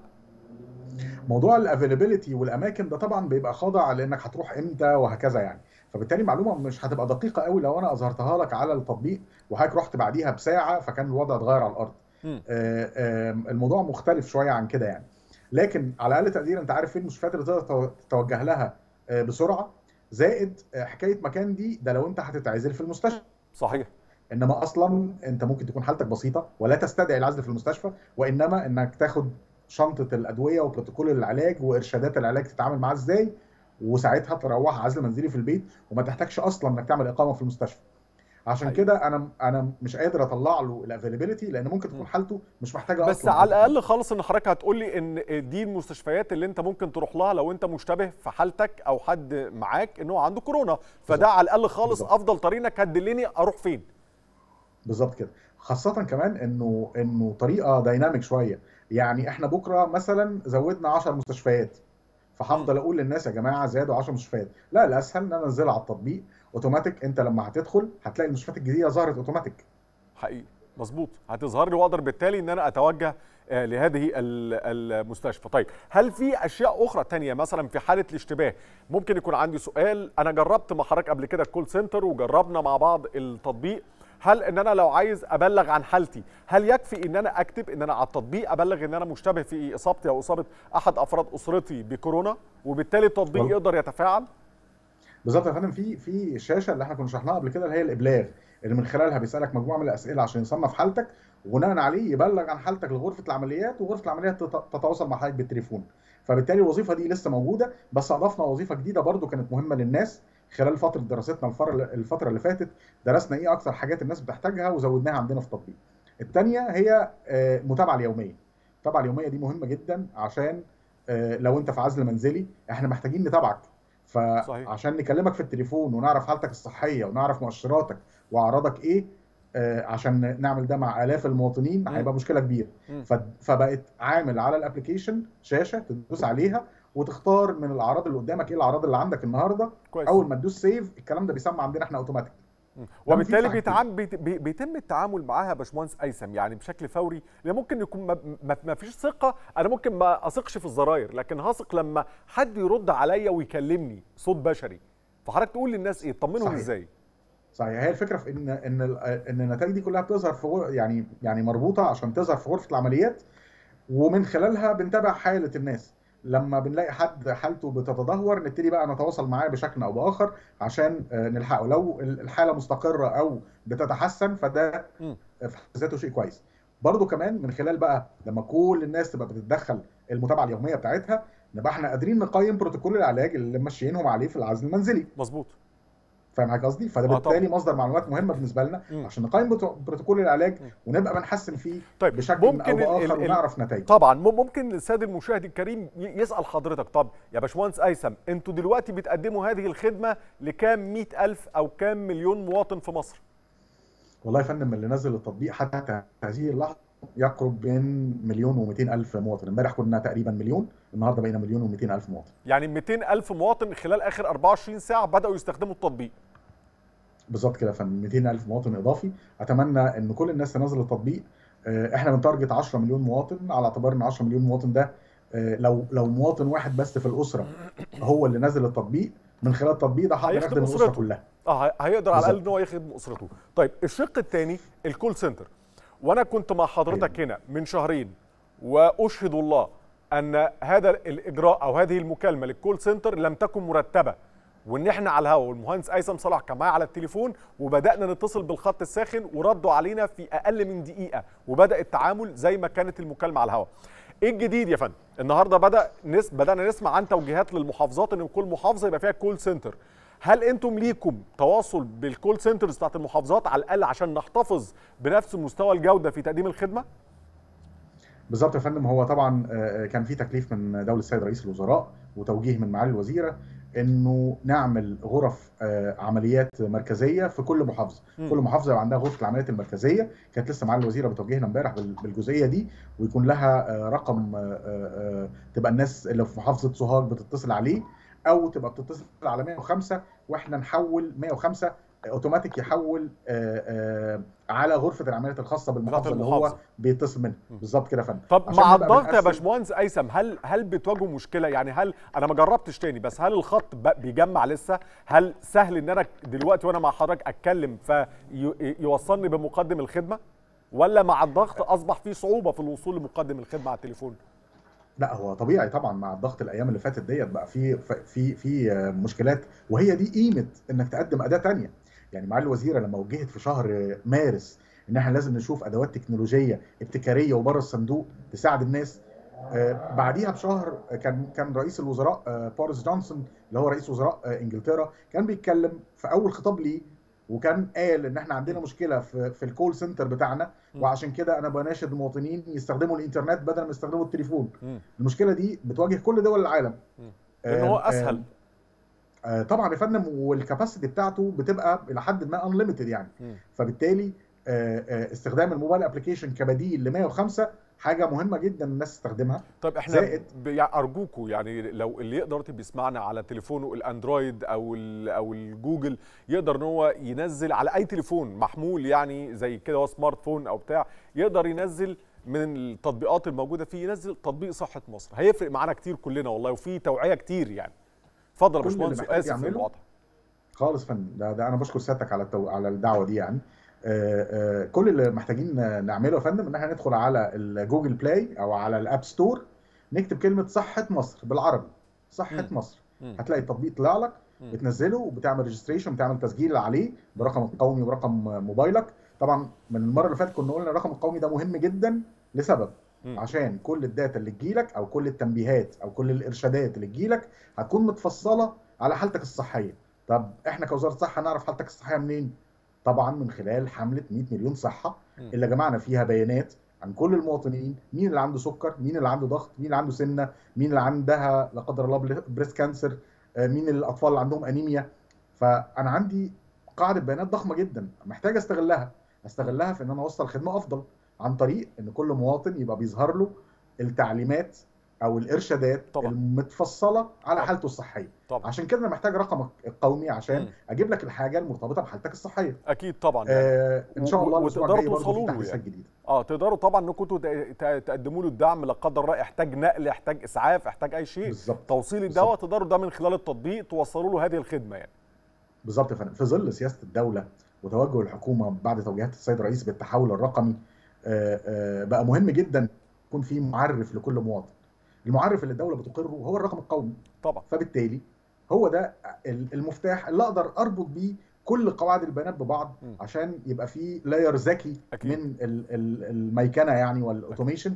موضوع الافيلابيلتي والاماكن ده طبعا بيبقى خاضع لانك هتروح امتى وهكذا يعني فبالتالي معلومه مش هتبقى دقيقه قوي لو انا اظهرتها لك على التطبيق وهيك رحت بعديها بساعه فكان الوضع اتغير على الارض آه الموضوع مختلف شويه عن كده يعني لكن على الاقل تقدير انت عارف فين إيه المستشفيات اللي تقدر تتوجه لها آه، بسرعه زائد آه، حكايه مكان دي ده لو انت هتتعزل في المستشفى صحيح انما اصلا انت ممكن تكون حالتك بسيطه ولا تستدعي العزل في المستشفى وانما انك تاخد شنطه الادويه وبروتوكول العلاج وارشادات العلاج تتعامل معاه ازاي وساعتها تروح عزل منزلي في البيت وما تحتاجش اصلا انك تعمل اقامه في المستشفى عشان أيوة. كده انا انا مش قادر اطلع له الافيلابيلتي لان ممكن تكون حالته مش محتاجه بس اصلا بس على الاقل خالص ان حضرتك هتقول لي ان دي المستشفيات اللي انت ممكن تروح لها لو انت مشتبه في حالتك او حد معاك ان هو عنده كورونا فده على الاقل خالص بالزبط. افضل طريق انك هتدلني اروح فين بالظبط كده خاصة كمان انه انه طريقة دايناميك شوية يعني احنا بكرة مثلا زودنا 10 مستشفيات فهفضل اقول للناس يا جماعه زادوا 10 مستشفيات لا الاسهل ان انا انزلها على التطبيق اوتوماتيك انت لما هتدخل هتلاقي المستشفيات الجديده ظهرت اوتوماتيك حقيقي مظبوط هتظهر لي واقدر بالتالي ان انا اتوجه آه، لهذه المستشفى طيب هل في اشياء اخرى تانية مثلا في حاله الاشتباه ممكن يكون عندي سؤال انا جربت مع حضرتك قبل كده الكول سنتر وجربنا مع بعض التطبيق هل ان انا لو عايز ابلغ عن حالتي هل يكفي ان انا اكتب ان انا على التطبيق ابلغ ان انا مشتبه في اصابتي او اصابه احد افراد اسرتي بكورونا وبالتالي التطبيق يقدر يتفاعل بالظبط يا فندم في في شاشه اللي احنا كنا شرحناها قبل كده اللي هي الابلاغ اللي من خلالها بيسالك مجموعه من الاسئله عشان يصنف حالتك وبناء عليه يبلغ عن حالتك لغرفه العمليات وغرفه العمليات تتواصل مع حضرتك بالتليفون فبالتالي الوظيفه دي لسه موجوده بس اضفنا وظيفه جديده برضو كانت مهمه للناس خلال فتره دراستنا الفتره اللي فاتت درسنا ايه اكثر حاجات الناس بتحتاجها وزودناها عندنا في التطبيق الثانيه هي آه، متابعه اليوميه المتابعه اليوميه دي مهمه جدا عشان آه، لو انت في عزل منزلي احنا محتاجين نتابعك فعشان نكلمك في التليفون ونعرف حالتك الصحيه ونعرف مؤشراتك واعراضك ايه آه، عشان نعمل ده مع الاف المواطنين هيبقى مشكله كبيره فبقت عامل على الابلكيشن شاشه تدوس عليها وتختار من الاعراض اللي قدامك ايه الاعراض اللي عندك النهارده كويس. اول ما تدوس سيف الكلام ده بيسمى عندنا احنا اوتوماتيك وبالتالي بيتعام بيتم التعامل معاها يا باشمهندس ايسم يعني بشكل فوري لان ممكن يكون ما فيش ثقه انا ممكن ما اثقش في الزراير لكن هثق لما حد يرد عليا ويكلمني صوت بشري فحضرتك تقول للناس ايه تطمنهم ازاي صحيح هي الفكره في ان ان ان النتائج دي كلها بتظهر في يعني يعني مربوطه عشان تظهر في غرفه العمليات ومن خلالها بنتابع حاله الناس لما بنلاقي حد حالته بتتدهور نبتدي بقى نتواصل معاه بشكل او باخر عشان آه، نلحقه لو الحاله مستقره او بتتحسن فده في ذاته شيء كويس برضو كمان من خلال بقى لما كل الناس تبقى بتتدخل المتابعه اليوميه بتاعتها نبقى احنا قادرين نقيم بروتوكول العلاج اللي ماشيينهم عليه في العزل المنزلي مظبوط فاهم حاجه قصدي فده آه، بالتالي مصدر معلومات مهمه بالنسبه لنا عشان نقيم بروتوكول العلاج ونبقى بنحسن فيه طيب بشكل ممكن او اخر ونعرف نتائج طبعا ممكن الساده المشاهد الكريم يسال حضرتك طب يا باشمهندس ايسم انتوا دلوقتي بتقدموا هذه الخدمه لكام 100000 او كام مليون مواطن في مصر والله يا فندم اللي نزل التطبيق حتى هذه اللحظه يقرب بين مليون و الف مواطن امبارح كنا تقريبا مليون النهارده بقينا مليون و الف مواطن يعني 200 الف مواطن خلال اخر 24 ساعه بداوا يستخدموا التطبيق بالظبط كده ف 200 الف مواطن اضافي اتمنى ان كل الناس تنزل التطبيق آه، احنا بنتارجت 10 مليون مواطن على اعتبار ان 10 مليون مواطن ده آه، لو لو مواطن واحد بس في الاسره هو اللي نزل التطبيق من خلال التطبيق ده هيقدر يخدم الاسره كلها اه هيقدر على الاقل ان هو يخدم اسرته طيب الشق الثاني الكول سنتر وانا كنت مع حضرتك أيوة. هنا من شهرين واشهد الله ان هذا الاجراء او هذه المكالمه للكول سنتر لم تكن مرتبه وان احنا على الهواء والمهندس ايسم صلاح كان معايا على التليفون وبدانا نتصل بالخط الساخن وردوا علينا في اقل من دقيقه وبدا التعامل زي ما كانت المكالمه على الهواء ايه الجديد يا فندم النهارده بدا نس... بدانا نسمع عن توجيهات للمحافظات ان كل محافظه يبقى فيها كول سنتر هل انتم ليكم تواصل بالكول سنترز بتاعت المحافظات على الاقل عشان نحتفظ بنفس مستوى الجوده في تقديم الخدمه؟ بالظبط يا فندم هو طبعا آه، آه، كان في تكليف من دوله السيد رئيس الوزراء وتوجيه من معالي الوزيره انه نعمل غرف آه، عمليات مركزيه في كل محافظه، م. كل محافظه يبقى عندها غرفه العمليات المركزيه، كانت لسه معالي الوزيره بتوجهنا امبارح بالجزئيه دي ويكون لها رقم تبقى الناس اللي في محافظه سوهاج بتتصل عليه او تبقى بتتصل على 105 واحنا نحول 105 اوتوماتيك يحول آآ آه، آآ آه، على غرفه العمليات الخاصه بالمحافظه اللي هو بيتصل منها بالظبط كده يا فندم طب مع الضغط يا باشمهندس ايسم هل هل بتواجهوا مشكله يعني هل انا ما جربتش تاني بس هل الخط بيجمع لسه هل سهل ان انا دلوقتي وانا مع حضرتك اتكلم فيوصلني بمقدم الخدمه ولا مع الضغط اصبح في صعوبه في الوصول لمقدم الخدمه على التليفون لا هو طبيعي طبعا مع الضغط الايام اللي فاتت ديت بقى في في في مشكلات وهي دي قيمه انك تقدم اداه ثانيه يعني معالي الوزيره لما وجهت في شهر مارس ان احنا لازم نشوف ادوات تكنولوجيه ابتكاريه وبره الصندوق تساعد الناس آه، بعديها بشهر كان كان رئيس الوزراء آه، باريس جونسون اللي هو رئيس وزراء آه، انجلترا كان بيتكلم في اول خطاب ليه وكان قال ان احنا عندنا مشكله في, في الكول سنتر بتاعنا وعشان كده انا بناشد المواطنين يستخدموا الانترنت بدل ما يستخدموا التليفون المشكله دي بتواجه كل دول العالم آه، لان هو آه، اسهل آه، طبعا يا فندم والكاباسيتي بتاعته بتبقى الى حد ما انليمتد يعني فبالتالي استخدام الموبايل ابلكيشن كبديل ل 105 حاجه مهمه جدا الناس تستخدمها طيب احنا زائد ارجوكوا يعني لو اللي يقدر بيسمعنا على تليفونه الاندرويد او او الجوجل يقدر ان هو ينزل على اي تليفون محمول يعني زي كده هو سمارت فون او بتاع يقدر ينزل من التطبيقات الموجوده فيه ينزل تطبيق صحه مصر هيفرق معانا كتير كلنا والله وفي توعيه كتير يعني اتفضل يا باشمهندس اسف في الوضع خالص فن ده, ده انا بشكر سيادتك على التو... على الدعوه دي يعني آه، آه، كل اللي محتاجين نعمله يا فندم ان احنا ندخل على الجوجل بلاي او على الاب ستور نكتب كلمه صحه مصر بالعربي صحه مصر هتلاقي التطبيق طلع لك بتنزله وبتعمل ريجستريشن بتعمل تسجيل عليه برقم القومي ورقم موبايلك طبعا من المره اللي فاتت كنا قلنا الرقم القومي ده مهم جدا لسبب عشان كل الداتا اللي تجيلك او كل التنبيهات او كل الارشادات اللي تجيلك هتكون متفصله على حالتك الصحيه طب احنا كوزاره صحه نعرف حالتك الصحيه منين طبعا من خلال حمله 100 مليون صحه اللي جمعنا فيها بيانات عن كل المواطنين مين اللي عنده سكر مين اللي عنده ضغط مين اللي عنده سمنه مين اللي عندها لا قدر الله بريست كانسر آه، مين الاطفال اللي عندهم انيميا فانا عندي قاعده بيانات ضخمه جدا محتاج استغلها استغلها في ان انا اوصل خدمه افضل عن طريق ان كل مواطن يبقى بيظهر له التعليمات او الارشادات طبعًا. المتفصله على طبعًا. حالته الصحيه طبعًا. عشان كده انا محتاج رقمك القومي عشان م. اجيب لك الحاجه المرتبطه بحالتك الصحيه اكيد طبعا يعني. آه ان شاء الله وتقدروا توصلوا له يعني. اه تقدروا طبعا انكم تقدموا له الدعم لا قدر الله يحتاج نقل يحتاج اسعاف يحتاج اي شيء بالزبط. توصيل الدواء تقدروا ده من خلال التطبيق توصلوا له هذه الخدمه يعني بالظبط يا فندم في ظل سياسه الدوله وتوجه الحكومه بعد توجيهات السيد الرئيس بالتحول الرقمي آآ آه، آآ آه، بقى مهم جدا يكون في معرف لكل مواطن المعرف اللي الدوله بتقره هو الرقم القومي طبعا فبالتالي هو ده المفتاح اللي اقدر اربط بيه كل قواعد البيانات ببعض م. عشان يبقى في لاير ذكي من الميكنه يعني والاوتوميشن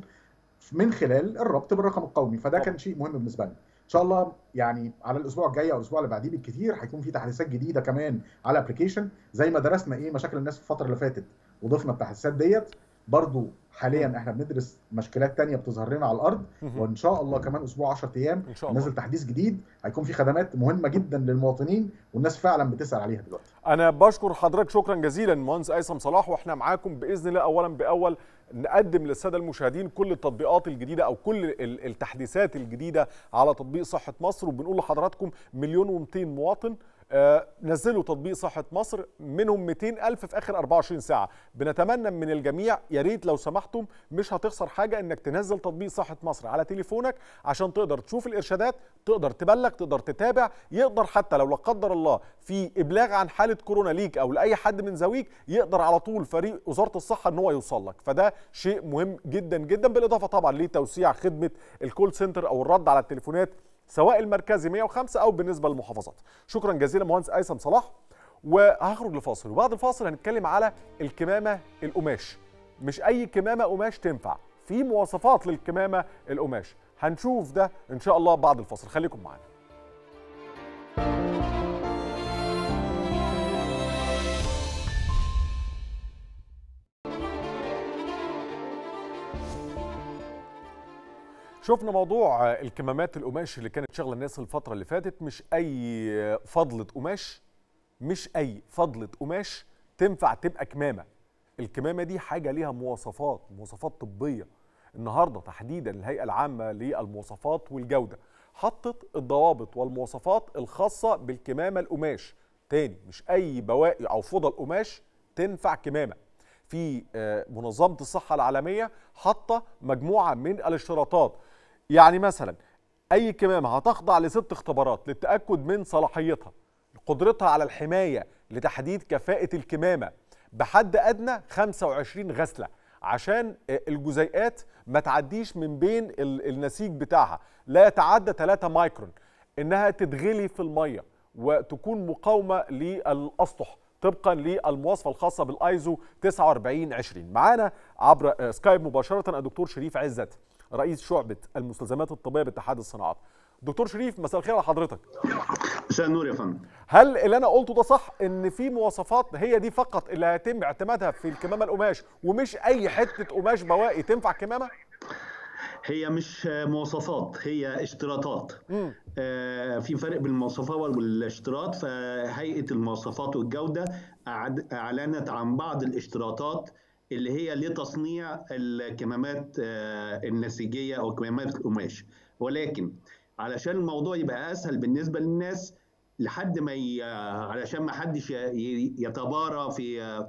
من خلال الربط بالرقم القومي فده كان شيء مهم بالنسبه لنا ان شاء الله يعني على الاسبوع الجاي او الاسبوع اللي بعديه بالكثير هيكون في تحديثات جديده كمان على الابلكيشن زي ما درسنا ايه مشاكل الناس في الفتره اللي فاتت وضفنا التحديثات ديت برضو حاليا احنا بندرس مشكلات تانية بتظهر لنا على الارض وان شاء الله كمان اسبوع 10 ايام إن شاء الله. نزل تحديث جديد هيكون في خدمات مهمه جدا للمواطنين والناس فعلا بتسال عليها دلوقتي انا بشكر حضرتك شكرا جزيلا مهندس ايسم صلاح واحنا معاكم باذن الله اولا باول نقدم للساده المشاهدين كل التطبيقات الجديده او كل التحديثات الجديده على تطبيق صحه مصر وبنقول لحضراتكم مليون و200 مواطن آه، نزلوا تطبيق صحة مصر منهم 200 ألف في آخر 24 ساعة بنتمنى من الجميع يا ريت لو سمحتم مش هتخسر حاجة إنك تنزل تطبيق صحة مصر على تليفونك عشان تقدر تشوف الإرشادات تقدر تبلغ تقدر تتابع يقدر حتى لو لا قدر الله في إبلاغ عن حالة كورونا ليك أو لأي حد من ذويك يقدر على طول فريق وزارة الصحة إن هو يوصل لك فده شيء مهم جدا جدا بالإضافة طبعا لتوسيع خدمة الكول سنتر أو الرد على التليفونات سواء المركزي 105 او بالنسبه للمحافظات شكرا جزيلا مهندس ايسم صلاح وهخرج لفاصل وبعد الفاصل هنتكلم على الكمامه القماش مش اي كمامه قماش تنفع في مواصفات للكمامه القماش هنشوف ده ان شاء الله بعد الفاصل خليكم معانا شفنا موضوع الكمامات القماش اللي كانت شغله الناس الفتره اللي فاتت مش اي فضله قماش مش اي فضله قماش تنفع تبقى كمامه الكمامه دي حاجه ليها مواصفات مواصفات طبيه النهارده تحديدا الهيئه العامه للمواصفات والجوده حطت الضوابط والمواصفات الخاصه بالكمامه القماش تاني مش اي بواقي او فضل قماش تنفع كمامه في آه، منظمه الصحه العالميه حاطه مجموعه من الاشتراطات يعني مثلا اي كمامه هتخضع لست اختبارات للتاكد من صلاحيتها قدرتها على الحمايه لتحديد كفاءه الكمامه بحد ادنى 25 غسله عشان الجزيئات ما تعديش من بين النسيج بتاعها لا يتعدى 3 مايكرون انها تتغلي في الميه وتكون مقاومه للاسطح طبقا للمواصفه الخاصه بالايزو 4920 معانا عبر سكايب مباشره الدكتور شريف عزت رئيس شعبه المستلزمات الطبيه باتحاد الصناعات دكتور شريف مساء الخير على حضرتك مساء النور يا فندم هل اللي انا قلته ده صح ان في مواصفات هي دي فقط اللي هيتم اعتمادها في الكمامه القماش ومش اي حته قماش بواقي تنفع كمامه هي مش مواصفات هي اشتراطات آه في فرق بين المواصفات والاشتراط فهيئه المواصفات والجوده اعلنت عن بعض الاشتراطات اللي هي لتصنيع الكمامات آه، النسيجيه او كمامات القماش ولكن علشان الموضوع يبقى اسهل بالنسبه للناس لحد ما ي... علشان ما حدش يتبارى في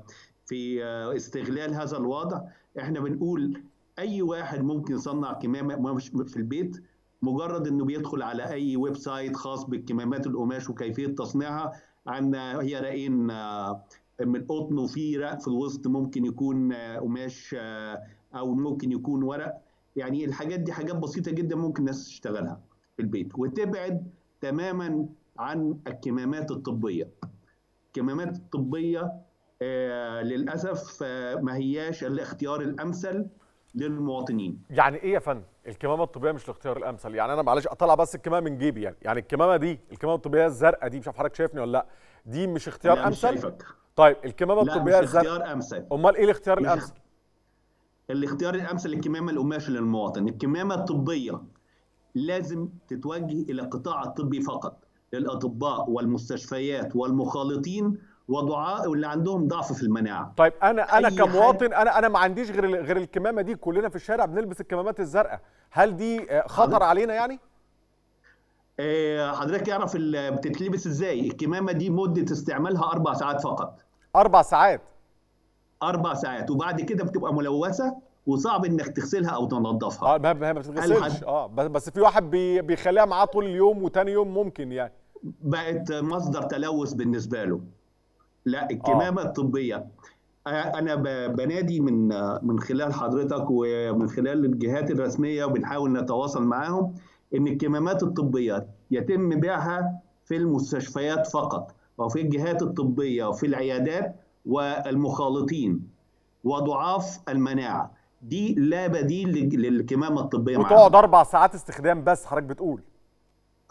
في استغلال هذا الوضع احنا بنقول اي واحد ممكن يصنع كمامه في البيت مجرد انه بيدخل على اي ويب سايت خاص بالكمامات القماش وكيفيه تصنيعها عندنا هي رأين آه، من قطن وفي رق في الوسط ممكن يكون آه، قماش آه، او ممكن يكون ورق يعني الحاجات دي حاجات بسيطه جدا ممكن الناس تشتغلها في البيت وتبعد تماما عن الكمامات الطبيه الكمامات الطبيه آه، للاسف ما هياش الاختيار الامثل للمواطنين يعني ايه يا فندم الكمامه الطبيه مش الاختيار الامثل يعني انا معلش اطلع بس الكمامه من جيبي يعني يعني الكمامه دي الكمامه الطبيه الزرقاء دي مش عارف حضرتك شايفني ولا لا دي مش اختيار امثل مش شايفك. طيب الكمامه الطبيه الزرقاء امثل امال ايه الاختيار الامثل؟ الاختيار الامثل للكمامه القماش للمواطن، الكمامه الطبيه لازم تتوجه الى القطاع الطبي فقط للاطباء والمستشفيات والمخالطين ودعاء واللي عندهم ضعف في المناعه. طيب انا انا كمواطن انا انا ما عنديش غير غير الكمامه دي كلنا في الشارع بنلبس الكمامات الزرقاء، هل دي آه، خطر علينا يعني؟ آه، حضرتك يعرف بتتلبس ازاي الكمامه دي مده استعمالها اربع ساعات فقط اربع ساعات اربع ساعات وبعد كده بتبقى ملوثه وصعب انك تغسلها او تنظفها اه ما ما بتتغسلش اه بس في واحد بيخليها معاه طول اليوم وتاني يوم ممكن يعني بقت مصدر تلوث بالنسبه له لا آه. الكمامه آه. الطبيه انا بنادي من من خلال حضرتك ومن خلال الجهات الرسميه وبنحاول نتواصل معاهم ان الكمامات الطبيه يتم بيعها في المستشفيات فقط وفي الجهات الطبية وفي العيادات والمخالطين وضعاف المناعة دي لا بديل للكمامة الطبية وتقعد أربع ساعات استخدام بس حضرتك بتقول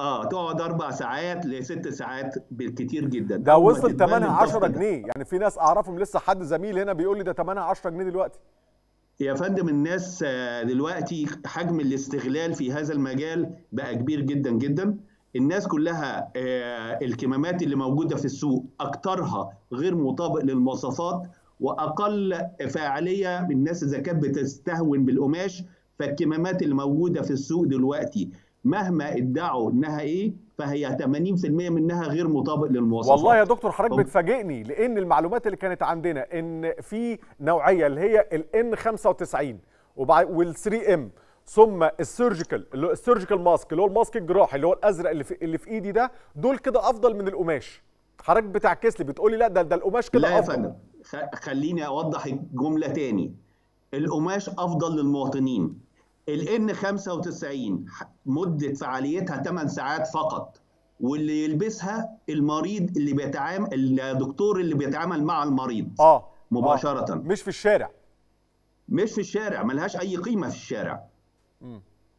اه تقعد اربع ساعات لست ساعات بالكتير جدا ده وصل 8 10 جنيه يعني في ناس اعرفهم لسه حد زميل هنا بيقول لي ده 8 10 جنيه دلوقتي يا فندم الناس دلوقتي حجم الاستغلال في هذا المجال بقى كبير جدا جدا الناس كلها آه، الكمامات اللي موجوده في السوق اكثرها غير مطابق للمواصفات واقل فاعليه من الناس اذا كانت بتستهون بالقماش فالكمامات اللي موجوده في السوق دلوقتي مهما ادعوا انها ايه فهي 80% منها غير مطابق للمواصفات والله يا دكتور حضرتك بتفاجئني لان المعلومات اللي كانت عندنا ان في نوعيه اللي هي الان 95 وال3 ام ثم السيرجيكال السيرجيكال ماسك اللي هو الماسك الجراحي اللي هو الازرق اللي في, اللي في ايدي ده دول كده افضل من القماش حضرتك بتعكس لي بتقولي لا ده ده القماش كده افضل لا يا فندم خليني اوضح الجمله تاني القماش افضل للمواطنين ال ان 95 مده فعاليتها 8 ساعات فقط واللي يلبسها المريض اللي بيتعامل الدكتور اللي بيتعامل مع المريض اه, آه، مباشره آه. مش في الشارع مش في الشارع ملهاش اي قيمه في الشارع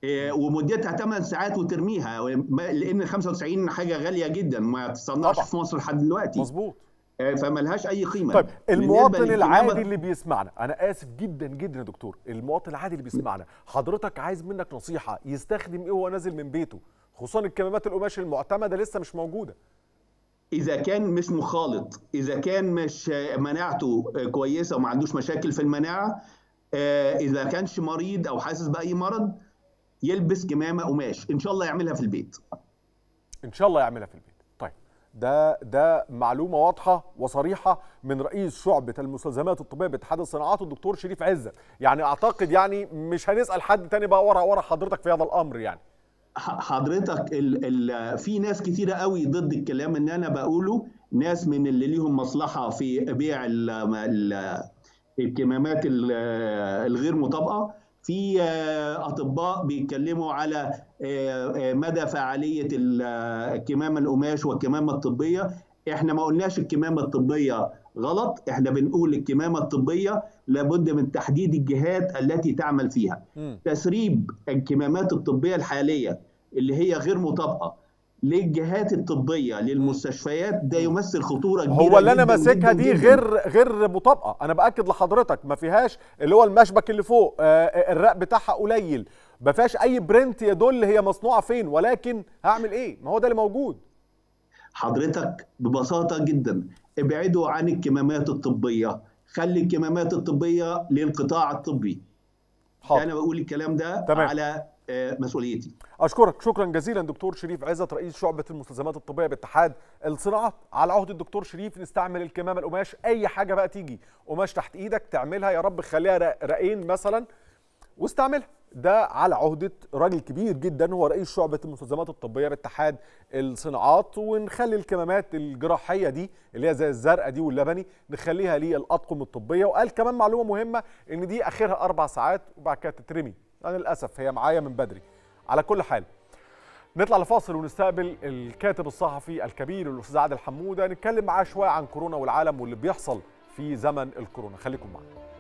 إيه، ومدتها 8 ساعات وترميها لان 95 حاجه غاليه جدا ما تصنعش في مصر لحد دلوقتي مظبوط آه، فملهاش اي قيمه طيب المواطن العادي اللي بيسمعنا انا اسف جدا جدا يا دكتور المواطن العادي اللي بيسمعنا حضرتك عايز منك نصيحه يستخدم ايه وهو نازل من بيته خصوصا الكمامات القماش المعتمده لسه مش موجوده اذا كان مش مخالط اذا كان مش مناعته كويسه وما عندوش مشاكل في المناعه آه، اذا كانش مريض او حاسس باي مرض يلبس كمامه قماش ان شاء الله يعملها في البيت ان شاء الله يعملها في البيت طيب ده ده معلومه واضحه وصريحه من رئيس شعبه المستلزمات الطبيه باتحاد الصناعات الدكتور شريف عزت يعني اعتقد يعني مش هنسال حد تاني بقى ورا ورا حضرتك في هذا الامر يعني حضرتك ال ال في ناس كتيرة قوي ضد الكلام اللي إن انا بقوله ناس من اللي ليهم مصلحه في بيع ال ال الكمامات الغير مطابقه في آه، اطباء بيتكلموا على آه، آه، مدى فعاليه الكمامه القماش والكمامه الطبيه احنا ما قلناش الكمامه الطبيه غلط احنا بنقول الكمامه الطبيه لابد من تحديد الجهات التي تعمل فيها تسريب الكمامات الطبيه الحاليه اللي هي غير مطابقه للجهات الطبيه للمستشفيات ده يمثل خطوره كبيره هو اللي انا ماسكها دي غير غير مطابقه انا باكد لحضرتك ما فيهاش اللي هو المشبك اللي فوق آه, آه، الرق بتاعها قليل ما فيهاش اي برنت يدل هي مصنوعه فين ولكن هعمل ايه ما هو ده اللي موجود حضرتك ببساطه جدا ابعدوا عن الكمامات الطبيه خلي الكمامات الطبيه للقطاع الطبي حاضر. انا بقول الكلام ده تمام. على آه، مسؤوليتي اشكرك شكرا جزيلا دكتور شريف عزت رئيس شعبه المستلزمات الطبيه باتحاد الصناعه على عهد الدكتور شريف نستعمل الكمامه القماش اي حاجه بقى تيجي قماش تحت ايدك تعملها يا رب خليها رقين مثلا واستعملها ده على عهدة راجل كبير جدا هو رئيس شعبة المستلزمات الطبية باتحاد الصناعات ونخلي الكمامات الجراحية دي اللي هي زي الزرقاء دي واللبني نخليها للأطقم الطبية وقال كمان معلومة مهمة إن دي آخرها أربع ساعات وبعد كده تترمي انا آه، للاسف هي معايا من بدري على كل حال نطلع لفاصل ونستقبل الكاتب الصحفي الكبير الاستاذ عادل حموده نتكلم معاه شويه عن كورونا والعالم واللي بيحصل في زمن الكورونا خليكم معنا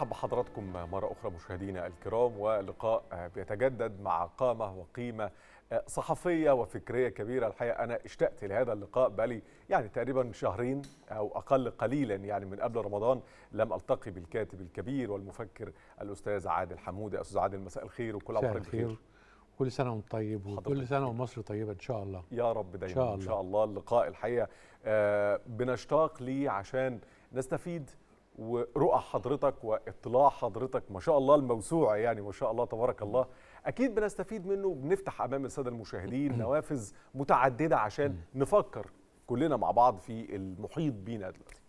ارحب بحضراتكم مرة أخرى مشاهدينا الكرام ولقاء بيتجدد مع قامة وقيمة صحفية وفكرية كبيرة الحقيقة أنا اشتقت لهذا اللقاء بقالي يعني تقريبا شهرين أو أقل قليلا يعني من قبل رمضان لم ألتقي بالكاتب الكبير والمفكر الأستاذ عادل حمودي أستاذ عادل مساء الخير وكل عام بخير كل سنة وانت طيب وكل سنة ومصر طيبة إن شاء الله يا رب دايما إن شاء الله, إن شاء الله اللقاء الحقيقة آه، بنشتاق ليه عشان نستفيد ورؤى حضرتك واطلاع حضرتك ما شاء الله الموسوعه يعني ما شاء الله تبارك الله اكيد بنستفيد منه وبنفتح امام الساده المشاهدين نوافذ متعدده عشان نفكر كلنا مع بعض في المحيط بينا دلوقتي.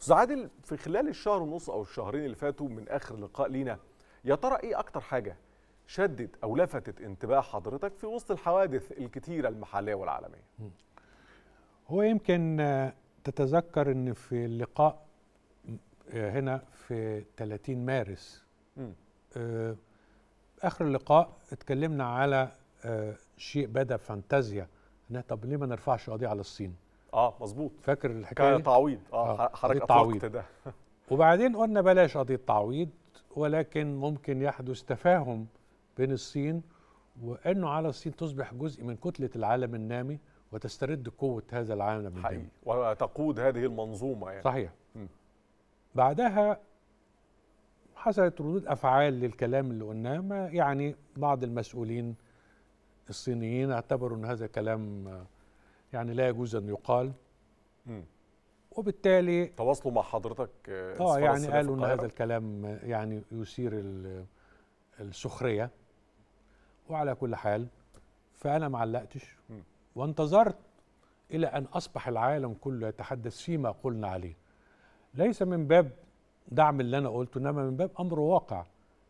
استاذ عادل في خلال الشهر ونص او الشهرين اللي فاتوا من اخر لقاء لينا يا ترى ايه اكتر حاجه شدت او لفتت انتباه حضرتك في وسط الحوادث الكتيره المحليه والعالميه؟ هو يمكن تتذكر ان في اللقاء آه، هنا في 30 مارس آه، اخر اللقاء اتكلمنا على آه، شيء بدا فانتازيا انها طب ليه ما نرفعش قضيه على الصين اه مظبوط فاكر الحكايه تعويض اه, حركه تعويض ده وبعدين قلنا بلاش قضيه تعويض ولكن ممكن يحدث تفاهم بين الصين وانه على الصين تصبح جزء من كتله العالم النامي وتسترد قوه هذا العالم النامي حقيقي وتقود هذه المنظومه يعني صحيح بعدها حصلت ردود افعال للكلام اللي قلناه ما يعني بعض المسؤولين الصينيين اعتبروا ان هذا كلام يعني لا يجوز ان يقال وبالتالي تواصلوا مع حضرتك اه, آه، يعني قالوا ان هذا الكلام يعني يثير السخريه وعلى كل حال فانا ما علقتش وانتظرت الى ان اصبح العالم كله يتحدث فيما قلنا عليه ليس من باب دعم اللي انا قلته انما من باب امر واقع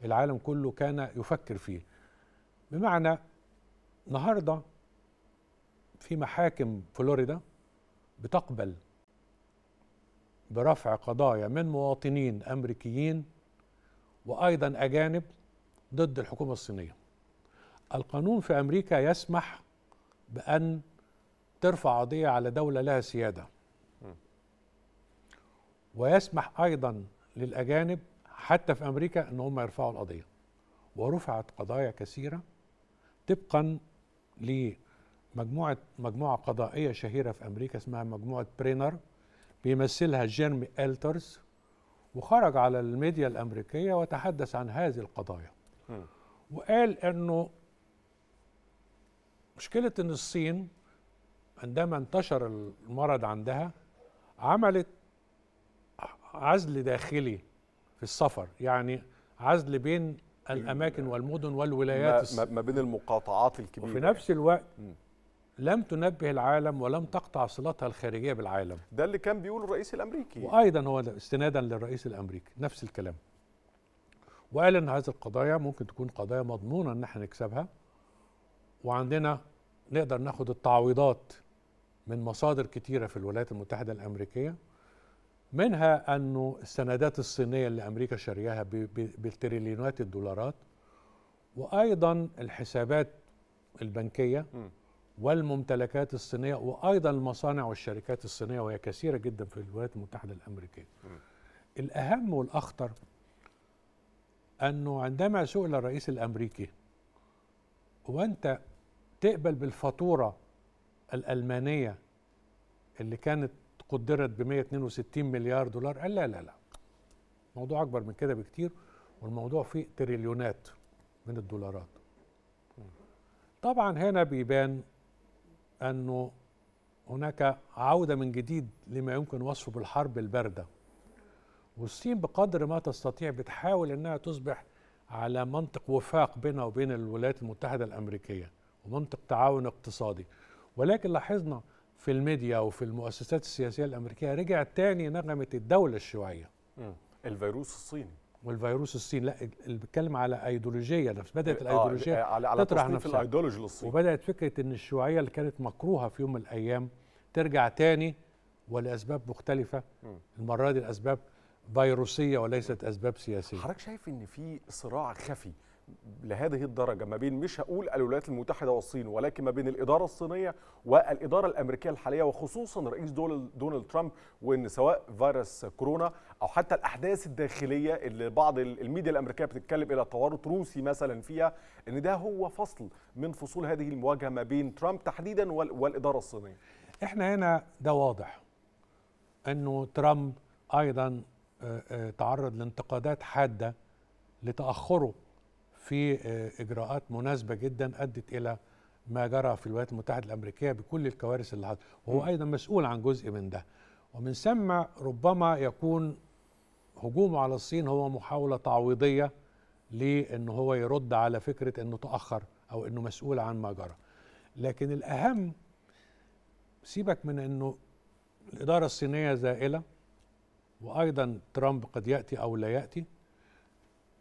العالم كله كان يفكر فيه بمعنى النهارده في محاكم فلوريدا بتقبل برفع قضايا من مواطنين امريكيين وايضا اجانب ضد الحكومه الصينيه القانون في امريكا يسمح بان ترفع قضيه على دوله لها سياده ويسمح ايضا للاجانب حتى في امريكا ان هم يرفعوا القضيه ورفعت قضايا كثيره طبقا لمجموعه مجموعه قضائيه شهيره في امريكا اسمها مجموعه برينر بيمثلها جيرمي الترز وخرج على الميديا الامريكيه وتحدث عن هذه القضايا وقال انه مشكله ان الصين عندما انتشر المرض عندها عملت عزل داخلي في السفر يعني عزل بين الاماكن والمدن والولايات ما, ما بين المقاطعات الكبيره وفي يعني. نفس الوقت لم تنبه العالم ولم تقطع صلتها الخارجيه بالعالم ده اللي كان بيقوله الرئيس الامريكي وايضا هو استنادا للرئيس الامريكي نفس الكلام وقال ان هذه القضايا ممكن تكون قضايا مضمونه ان احنا نكسبها وعندنا نقدر ناخد التعويضات من مصادر كتيره في الولايات المتحده الامريكيه منها انه السندات الصينيه اللي امريكا شارياها بالتريليونات الدولارات وايضا الحسابات البنكيه والممتلكات الصينيه وايضا المصانع والشركات الصينيه وهي كثيره جدا في الولايات المتحده الامريكيه. الاهم والاخطر انه عندما سئل الرئيس الامريكي وانت تقبل بالفاتوره الالمانيه اللي كانت قدرت ب 162 مليار دولار قال لا لا لا الموضوع اكبر من كده بكتير والموضوع فيه تريليونات من الدولارات طبعا هنا بيبان انه هناك عوده من جديد لما يمكن وصفه بالحرب البارده والصين بقدر ما تستطيع بتحاول انها تصبح على منطق وفاق بينها وبين الولايات المتحده الامريكيه ومنطق تعاون اقتصادي ولكن لاحظنا في الميديا وفي المؤسسات السياسيه الامريكيه رجعت تاني نغمه الدوله الشيوعيه الفيروس الصيني والفيروس الصيني لا اللي بيتكلم على ايديولوجيه نفس بدات آه، الايديولوجيه على آه، على تطرح نفسها الايديولوجي للصين وبدات فكره ان الشيوعيه اللي كانت مكروهه في يوم من الايام ترجع تاني ولاسباب مختلفه م. المره دي الاسباب فيروسيه وليست اسباب سياسيه حضرتك شايف ان في صراع خفي لهذه الدرجه ما بين مش هقول الولايات المتحده والصين ولكن ما بين الاداره الصينيه والاداره الامريكيه الحاليه وخصوصا رئيس دونالد ترامب وان سواء فيروس كورونا او حتى الاحداث الداخليه اللي بعض الميديا الامريكيه بتتكلم الى توارد روسي مثلا فيها ان ده هو فصل من فصول هذه المواجهه ما بين ترامب تحديدا والاداره الصينيه. احنا هنا ده واضح انه ترامب ايضا آه، آه، تعرض لانتقادات حاده لتاخره في آه، اجراءات مناسبه جدا ادت الى ما جرى في الولايات المتحده الامريكيه بكل الكوارث اللي حصلت وهو ايضا مسؤول عن جزء من ده ومن ثم ربما يكون هجومه على الصين هو محاوله تعويضيه لان هو يرد على فكره انه تاخر او انه مسؤول عن ما جرى لكن الاهم سيبك من انه الاداره الصينيه زائله وايضا ترامب قد ياتي او لا ياتي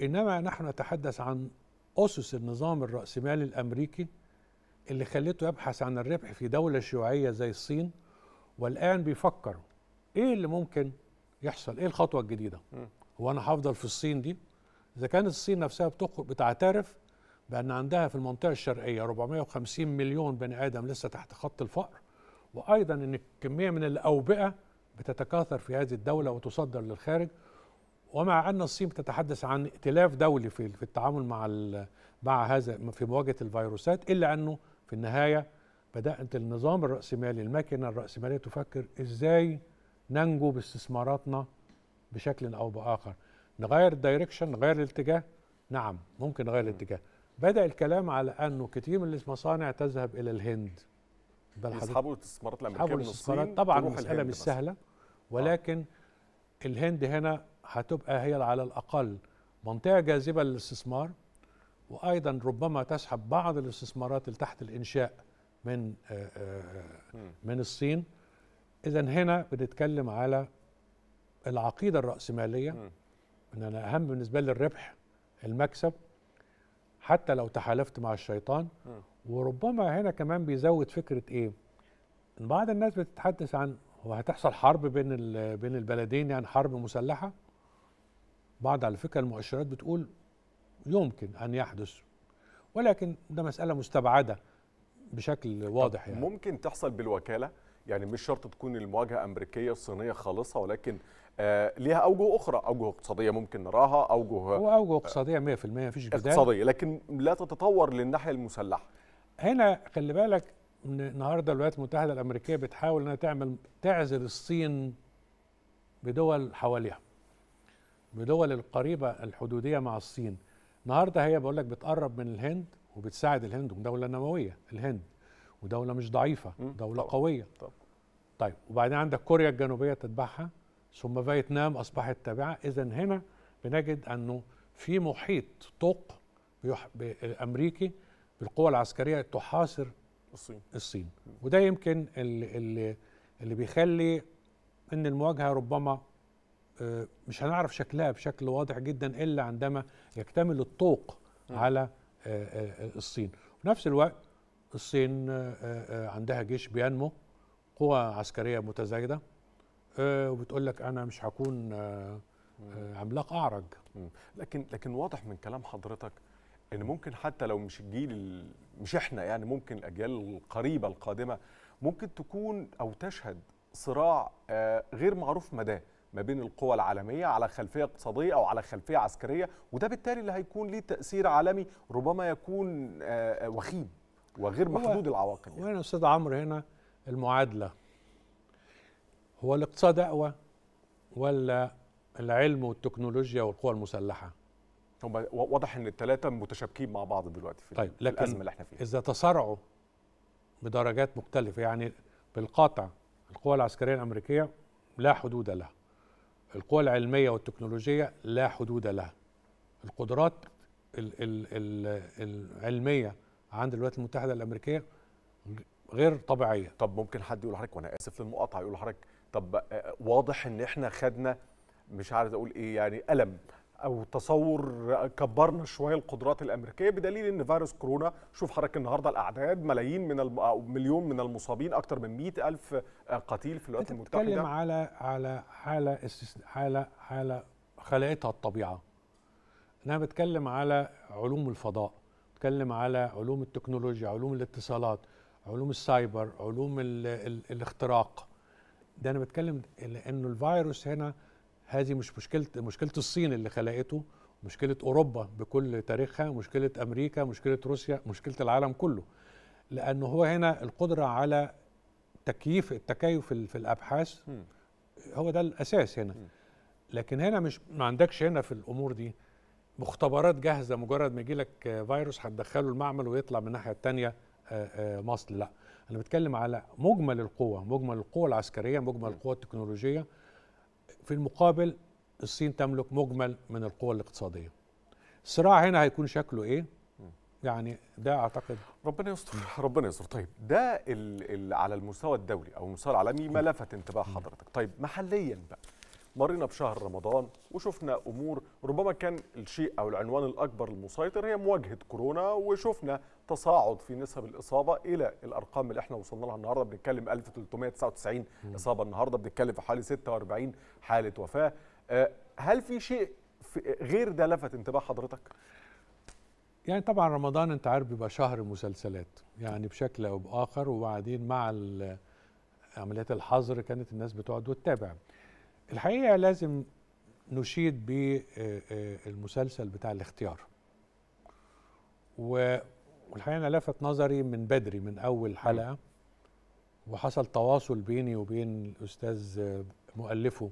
انما نحن نتحدث عن اسس النظام الراسمالي الامريكي اللي خلته يبحث عن الربح في دوله شيوعيه زي الصين والان بيفكر ايه اللي ممكن يحصل ايه الخطوه الجديده هو انا هفضل في الصين دي اذا كانت الصين نفسها بتعترف بان عندها في المنطقه الشرقيه 450 مليون بني ادم لسه تحت خط الفقر وايضا ان الكميه من الاوبئه بتتكاثر في هذه الدوله وتصدر للخارج ومع ان الصين تتحدث عن ائتلاف دولي في في التعامل مع مع هذا في مواجهه الفيروسات الا انه في النهايه بدات النظام الراسمالي الماكينه الراسماليه تفكر ازاي ننجو باستثماراتنا بشكل او باخر نغير الدايركشن نغير الاتجاه نعم ممكن نغير الاتجاه بدا الكلام على انه كتير من المصانع تذهب الى الهند بل يسحبوا الاستثمارات الامريكيه من الصين طبعا المساله مش سهله ولكن آه. الهند هنا هتبقى هي على الأقل منطقة جاذبة للاستثمار وأيضا ربما تسحب بعض الاستثمارات اللي تحت الإنشاء من آه، آه، من الصين إذا هنا بنتكلم على العقيدة الرأسمالية إن أنا أهم بالنسبة لي الربح المكسب حتى لو تحالفت مع الشيطان وربما هنا كمان بيزود فكرة إيه؟ إن بعض الناس بتتحدث عن وهتحصل حرب بين بين البلدين يعني حرب مسلحه بعض على فكره المؤشرات بتقول يمكن ان يحدث ولكن ده مساله مستبعده بشكل واضح يعني ممكن تحصل بالوكاله يعني مش شرط تكون المواجهه امريكيه صينيه خالصه ولكن آه ليها اوجه اخرى اوجه اقتصاديه ممكن نراها اوجه آه، هو اوجه اقتصاديه 100% مفيش جدال اقتصاديه لكن لا تتطور للناحيه المسلحه هنا خلي بالك النهارده الولايات المتحده الامريكيه بتحاول انها تعمل تعزل الصين بدول حواليها بدول القريبه الحدوديه مع الصين النهارده هي بقول لك بتقرب من الهند وبتساعد الهند ودوله نوويه الهند ودوله مش ضعيفه دوله طبعا. قويه طبعا. طيب وبعدين عندك كوريا الجنوبيه تتبعها ثم فيتنام اصبحت تابعه اذا هنا بنجد انه في محيط طوق امريكي بالقوى العسكريه تحاصر الصين الصين وده يمكن اللي, اللي بيخلي ان المواجهه ربما آه، مش هنعرف شكلها بشكل واضح جدا الا عندما يكتمل الطوق على آه، آه، الصين في نفس الوقت الصين عندها جيش بينمو قوى عسكريه متزايده وبتقول لك انا مش هكون عملاق اعرج لكن لكن واضح من كلام حضرتك ان ممكن حتى لو مش الجيل مش احنا يعني ممكن الاجيال القريبه القادمه ممكن تكون او تشهد صراع غير معروف مداه ما بين القوى العالميه على خلفيه اقتصاديه او على خلفيه عسكريه وده بالتالي اللي هيكون ليه تاثير عالمي ربما يكون آه، آه، وخيم وغير محدود العواقب يعني. وانا استاذ عمرو هنا المعادله هو الاقتصاد اقوى ولا العلم والتكنولوجيا والقوى المسلحه هم واضح ان الثلاثه متشابكين مع بعض دلوقتي في طيب لكن الازمه اللي احنا فيها اذا تصارعوا بدرجات مختلفه يعني بالقاطع القوى العسكريه الامريكيه لا حدود لها القوى العلمية والتكنولوجية لا حدود لها القدرات العلمية عند الولايات المتحدة الأمريكية غير طبيعية طب ممكن حد يقول لحضرتك وأنا آسف للمقاطعة يقول لحضرتك طب آه، آه، واضح إن إحنا خدنا مش عارف أقول إيه يعني ألم او تصور كبرنا شويه القدرات الامريكيه بدليل ان فيروس كورونا شوف حضرتك النهارده الاعداد ملايين من الم... أو مليون من المصابين اكثر من 100 الف قتيل في الولايات المتحده بتتكلم على على حاله استثناء حاله حاله خلقتها الطبيعه انا بتكلم على علوم الفضاء بتكلم على علوم التكنولوجيا علوم الاتصالات علوم السايبر علوم ال... ال... الاختراق ده انا بتكلم لانه الفيروس هنا هذه مش مشكله مشكله الصين اللي خلقته مشكله اوروبا بكل تاريخها مشكله امريكا مشكله روسيا مشكله العالم كله لانه هو هنا القدره على تكييف التكيف في الابحاث هو ده الاساس هنا لكن هنا مش ما عندكش هنا في الامور دي مختبرات جاهزه مجرد ما يجي لك فيروس هتدخله المعمل ويطلع من الناحيه الثانيه آه، آه، مصل لا انا بتكلم على مجمل القوه مجمل القوه العسكريه مجمل القوه التكنولوجيه في المقابل الصين تملك مجمل من القوى الاقتصادية الصراع هنا هيكون شكله ايه يعني ده اعتقد ربنا يستر ربنا يستر طيب ده ال على المستوى الدولي او المستوى العالمي ما لفت انتباه حضرتك طيب محليا بقى مرينا بشهر رمضان وشفنا امور ربما كان الشيء او العنوان الاكبر المسيطر هي مواجهه كورونا وشفنا تصاعد في نسب الاصابه الى الارقام اللي احنا وصلنا لها النهارده بنتكلم 1399 اصابه النهارده بنتكلم في حوالي 46 حاله وفاه آه، هل في شيء في غير ده لفت انتباه حضرتك؟ يعني طبعا رمضان انت عارف بيبقى شهر مسلسلات يعني بشكل او باخر وبعدين مع عمليات الحظر كانت الناس بتقعد وتتابع الحقيقه لازم نشيد بالمسلسل آه، آه، بتاع الاختيار والحقيقه انا لفت نظري من بدري من اول حلقه وحصل تواصل بيني وبين الاستاذ آه، مؤلفه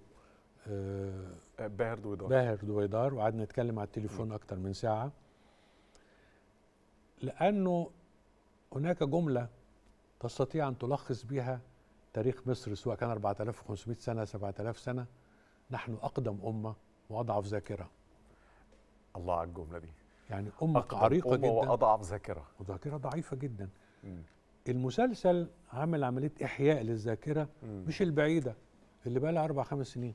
باهر دويدار باهر دويدار وقعدنا نتكلم على التليفون اكتر من ساعه لانه هناك جمله تستطيع ان تلخص بها تاريخ مصر سواء كان 4500 سنه 7000 سنه نحن اقدم امه واضعف ذاكره الله على الجمله دي يعني امه عريقه أمة جدا واضعف ذاكره وذاكره ضعيفه جدا مم. المسلسل عمل عمليه احياء للذاكره مم. مش البعيده اللي بقى لها اربع خمس سنين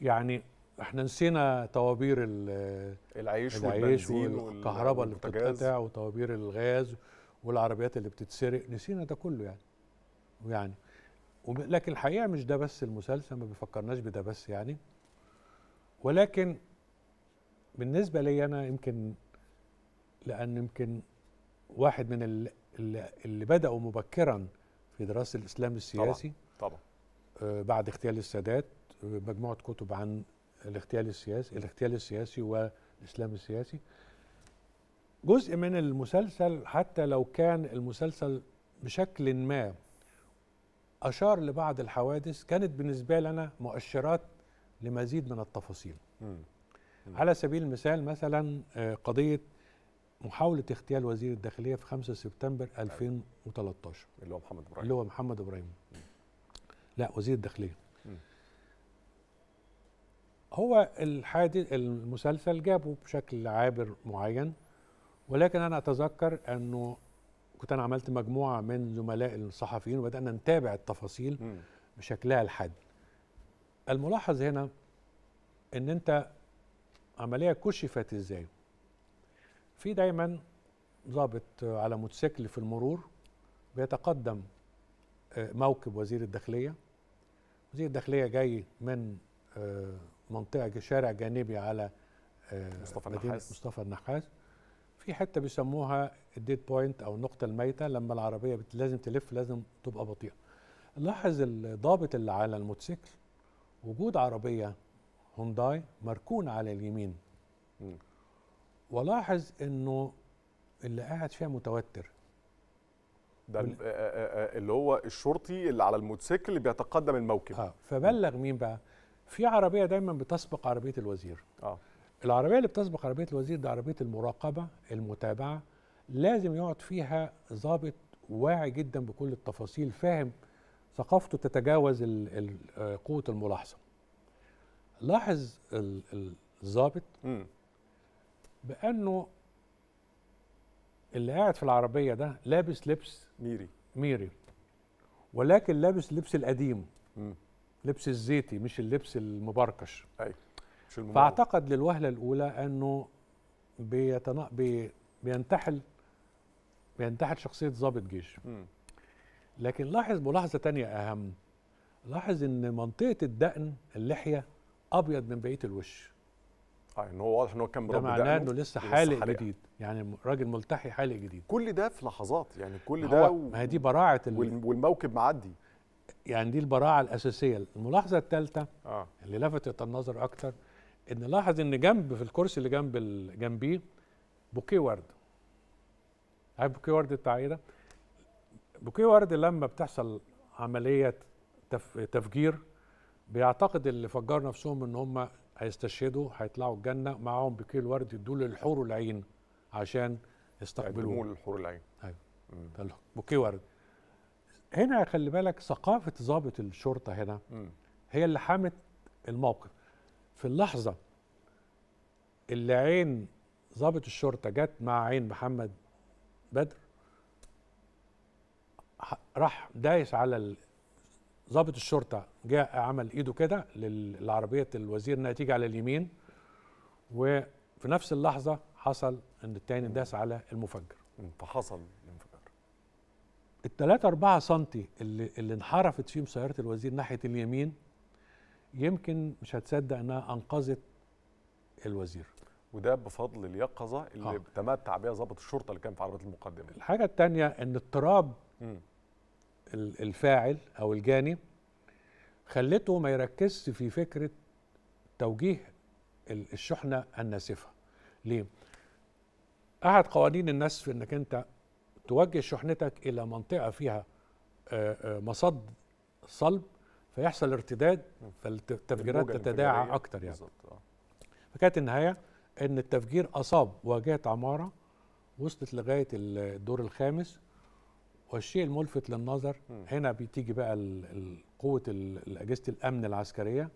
يعني احنا نسينا طوابير العيش, العيش والكهرباء اللي بتتقطع وطوابير الغاز والعربيات اللي بتتسرق نسينا ده كله يعني يعني لكن الحقيقه مش ده بس المسلسل ما بيفكرناش بده بس يعني ولكن بالنسبه لي انا يمكن لان يمكن واحد من اللي, اللي بداوا مبكرا في دراسه الاسلام السياسي طبعا, طبعا. آه، بعد اغتيال السادات آه، مجموعه كتب عن الاغتيال السياسي الاغتيال السياسي والاسلام السياسي جزء من المسلسل حتى لو كان المسلسل بشكل ما أشار لبعض الحوادث كانت بالنسبة لنا مؤشرات لمزيد من التفاصيل على سبيل المثال مثلا آه، قضية محاولة اغتيال وزير الداخلية في 5 سبتمبر 2013 أيوة. اللي هو محمد إبراهيم اللي هو محمد إبراهيم لا وزير الداخلية م. هو الحادث المسلسل جابه بشكل عابر معين ولكن أنا أتذكر أنه كنت انا عملت مجموعه من زملاء الصحفيين وبدانا نتابع التفاصيل بشكلها الحاد الملاحظ هنا ان انت عمليه كشفت ازاي في دايما ضابط على موتوسيكل في المرور بيتقدم آه، موكب وزير الداخليه وزير الداخليه جاي من آه، منطقه شارع جانبي على آه، مصطفى النحاس مصطفى النحاس في حته بيسموها الديد بوينت او النقطه الميته لما العربيه لازم تلف لازم تبقى بطيئه لاحظ الضابط اللي على الموتوسيكل وجود عربيه هونداي مركون على اليمين ولاحظ انه اللي قاعد فيها متوتر ده آه، آه، آه، اللي هو الشرطي اللي على الموتوسيكل اللي بيتقدم الموكب اه فبلغ مين بقى في عربيه دايما بتسبق عربيه الوزير اه العربيه اللي بتسبق عربيه الوزير دي عربيه المراقبه المتابعه لازم يقعد فيها ضابط واعي جدا بكل التفاصيل فاهم ثقافته تتجاوز آه، قوه الملاحظه لاحظ الضابط بانه اللي قاعد في العربيه ده لابس لبس ميري ميري ولكن لابس لبس القديم لبس الزيتي مش اللبس المبركش ايوه فاعتقد للوهله الاولى انه بيتنا... بي... بينتحل بينتحل شخصيه ضابط جيش م. لكن لاحظ ملاحظه تانية اهم لاحظ ان منطقه الدقن اللحيه ابيض من بقيه الوش اه ان هو واضح ان هو كان مربي ده معناه انه لسه حالق جديد يعني راجل ملتحي حالق جديد كل ده في لحظات يعني كل ده و... ما هي دي براعه ال... والموكب معدي يعني دي البراعه الاساسيه الملاحظه الثالثه آه. اللي لفتت النظر اكتر ان لاحظ ان جنب في الكرسي اللي جنب جنبيه بوكيه ورد عارف بوكيه ورد بتاع ايه ده بوكيه ورد لما بتحصل عمليه تف... تفجير بيعتقد اللي فجروا نفسهم ان هم هيستشهدوا هيطلعوا الجنه معاهم بوكيه الورد يدوه للحور العين عشان يستقبلوه للحور العين ايوه بوكيه ورد هنا خلي بالك ثقافه ضابط الشرطه هنا م. هي اللي حامت الموقف في اللحظه اللي عين ضابط الشرطه جت مع عين محمد بدر راح دايس على ضابط الشرطه جاء عمل ايده كده للعربيه الوزير انها تيجي على اليمين وفي نفس اللحظه حصل ان التاني داس على المفجر فحصل الانفجار الثلاثة أربعة سنتي اللي, اللي انحرفت فيهم سيارة الوزير ناحية اليمين يمكن مش هتصدق انها انقذت الوزير وده بفضل اليقظه اللي آه. تمتع بها ضابط الشرطه اللي كان في عربيه المقدمه الحاجه الثانيه ان اضطراب الفاعل او الجاني خلته ما يركزش في فكره توجيه الشحنه الناسفه ليه احد قوانين في انك انت توجه شحنتك الى منطقه فيها آه، آه، مصد صلب فيحصل ارتداد فالتفجيرات تتداعى اكتر يعني بالظبط آه. فكانت النهايه ان التفجير اصاب واجهه عماره وصلت لغايه الدور الخامس والشيء الملفت للنظر م. هنا بتيجي بقى قوه اجهزه الامن العسكريه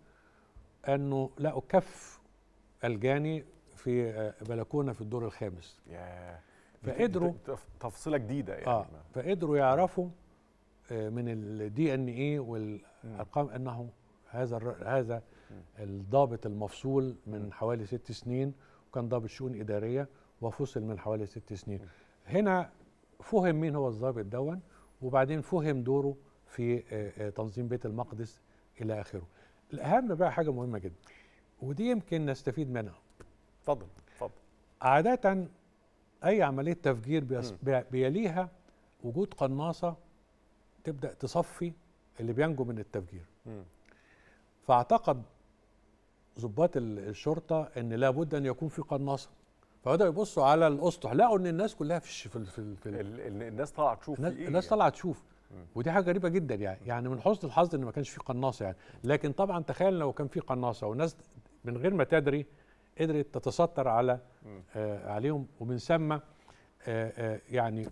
انه لقوا كف الجاني في آه، بلكونه في الدور الخامس yeah. فقدروا تفصيله جديده يعني آه. فقدروا يعرفوا من الدي ان اي والارقام انه هذا هذا الضابط المفصول من حوالي ست سنين وكان ضابط شؤون اداريه وفصل من حوالي ست سنين هنا فهم مين هو الضابط دون وبعدين فهم دوره في آه، آه، تنظيم بيت المقدس الى اخره الاهم بقى حاجه مهمه جدا ودي يمكن نستفيد منها اتفضل اتفضل عاده اي عمليه تفجير بيليها وجود قناصه تبدا تصفي اللي بينجو من التفجير فاعتقد ضباط الشرطه ان لابد ان يكون في قناصه فبداوا يبصوا على الاسطح لقوا ان الناس كلها في في, في, ال... ال... الناس طالعه تشوف الناس, إيه الناس يعني. طالعه تشوف ودي حاجه غريبه جدا يعني يعني من حسن الحظ ان ما كانش في قناصه يعني لكن طبعا تخيل لو كان في قناصه والناس من غير ما تدري قدرت تتستر على آه عليهم ومن ثم آه آه يعني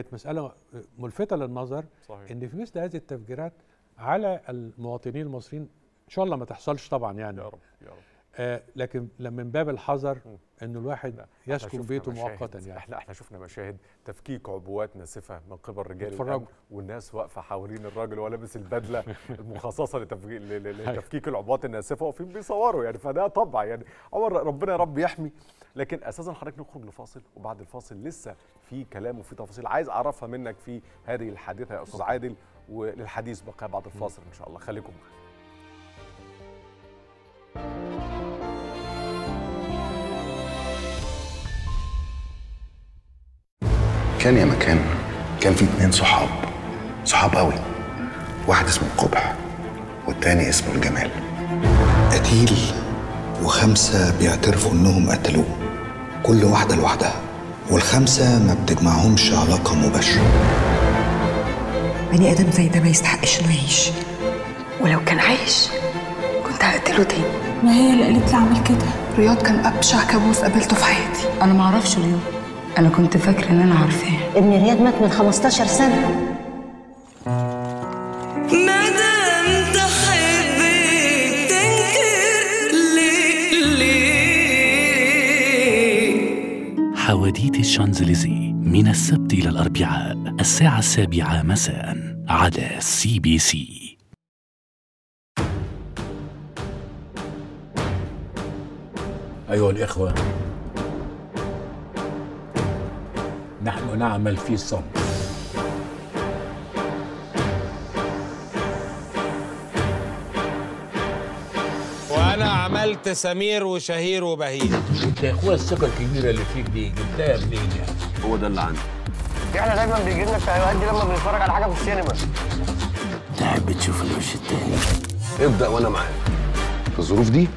كانت مساله ملفته للنظر صحيح. ان في مثل هذه التفجيرات على المواطنين المصريين ان شاء الله ما تحصلش طبعا يعني يا رب يا رب آه لكن لما من باب الحذر ان الواحد يسكن بيته مؤقتا يعني احنا احنا شفنا مشاهد تفكيك عبوات ناسفه من قبل رجال الامن والناس واقفه حوالين الراجل ولابس البدله المخصصه لتفكيك, أيوة. لتفكيك العبوات الناسفه واقفين بيصوروا يعني فده طبع يعني عمر ربنا يا رب يحمي لكن اساسا حضرتك نخرج لفاصل وبعد الفاصل لسه في كلام وفي تفاصيل عايز اعرفها منك في هذه الحادثه يا استاذ عادل وللحديث بقى بعد الفاصل ان شاء الله خليكم معانا كان يا مكان كان في اتنين صحاب صحاب قوي واحد اسمه القبح والتاني اسمه الجمال قتيل وخمسة بيعترفوا إنهم قتلوه كل واحدة لوحدها والخمسة ما بتجمعهمش علاقة مباشرة بني آدم زي ده ما يستحقش إنه يعيش ولو كان عايش كنت هقتله تاني ما هي اللي قالت لي اعمل كده رياض كان ابشع كابوس قابلته في حياتي انا ما اعرفش انا كنت فاكره ان انا عارفاه ابن رياض مات من 15 سنه حواديت الشانزليزيه من السبت إلى الأربعاء الساعة السابعة مساء على سي بي سي أيها الإخوة نحن نعمل في صمت وانا عملت سمير وشهير وبهير انت يا اخويا الثقه الكبيره اللي فيك دي جبتها منين يعني؟ هو ده اللي عندي احنا دايما بيجي لنا التهيؤات دي لما بنتفرج على حاجه في السينما تحب تشوف الوش التاني ابدا وانا معاك في الظروف دي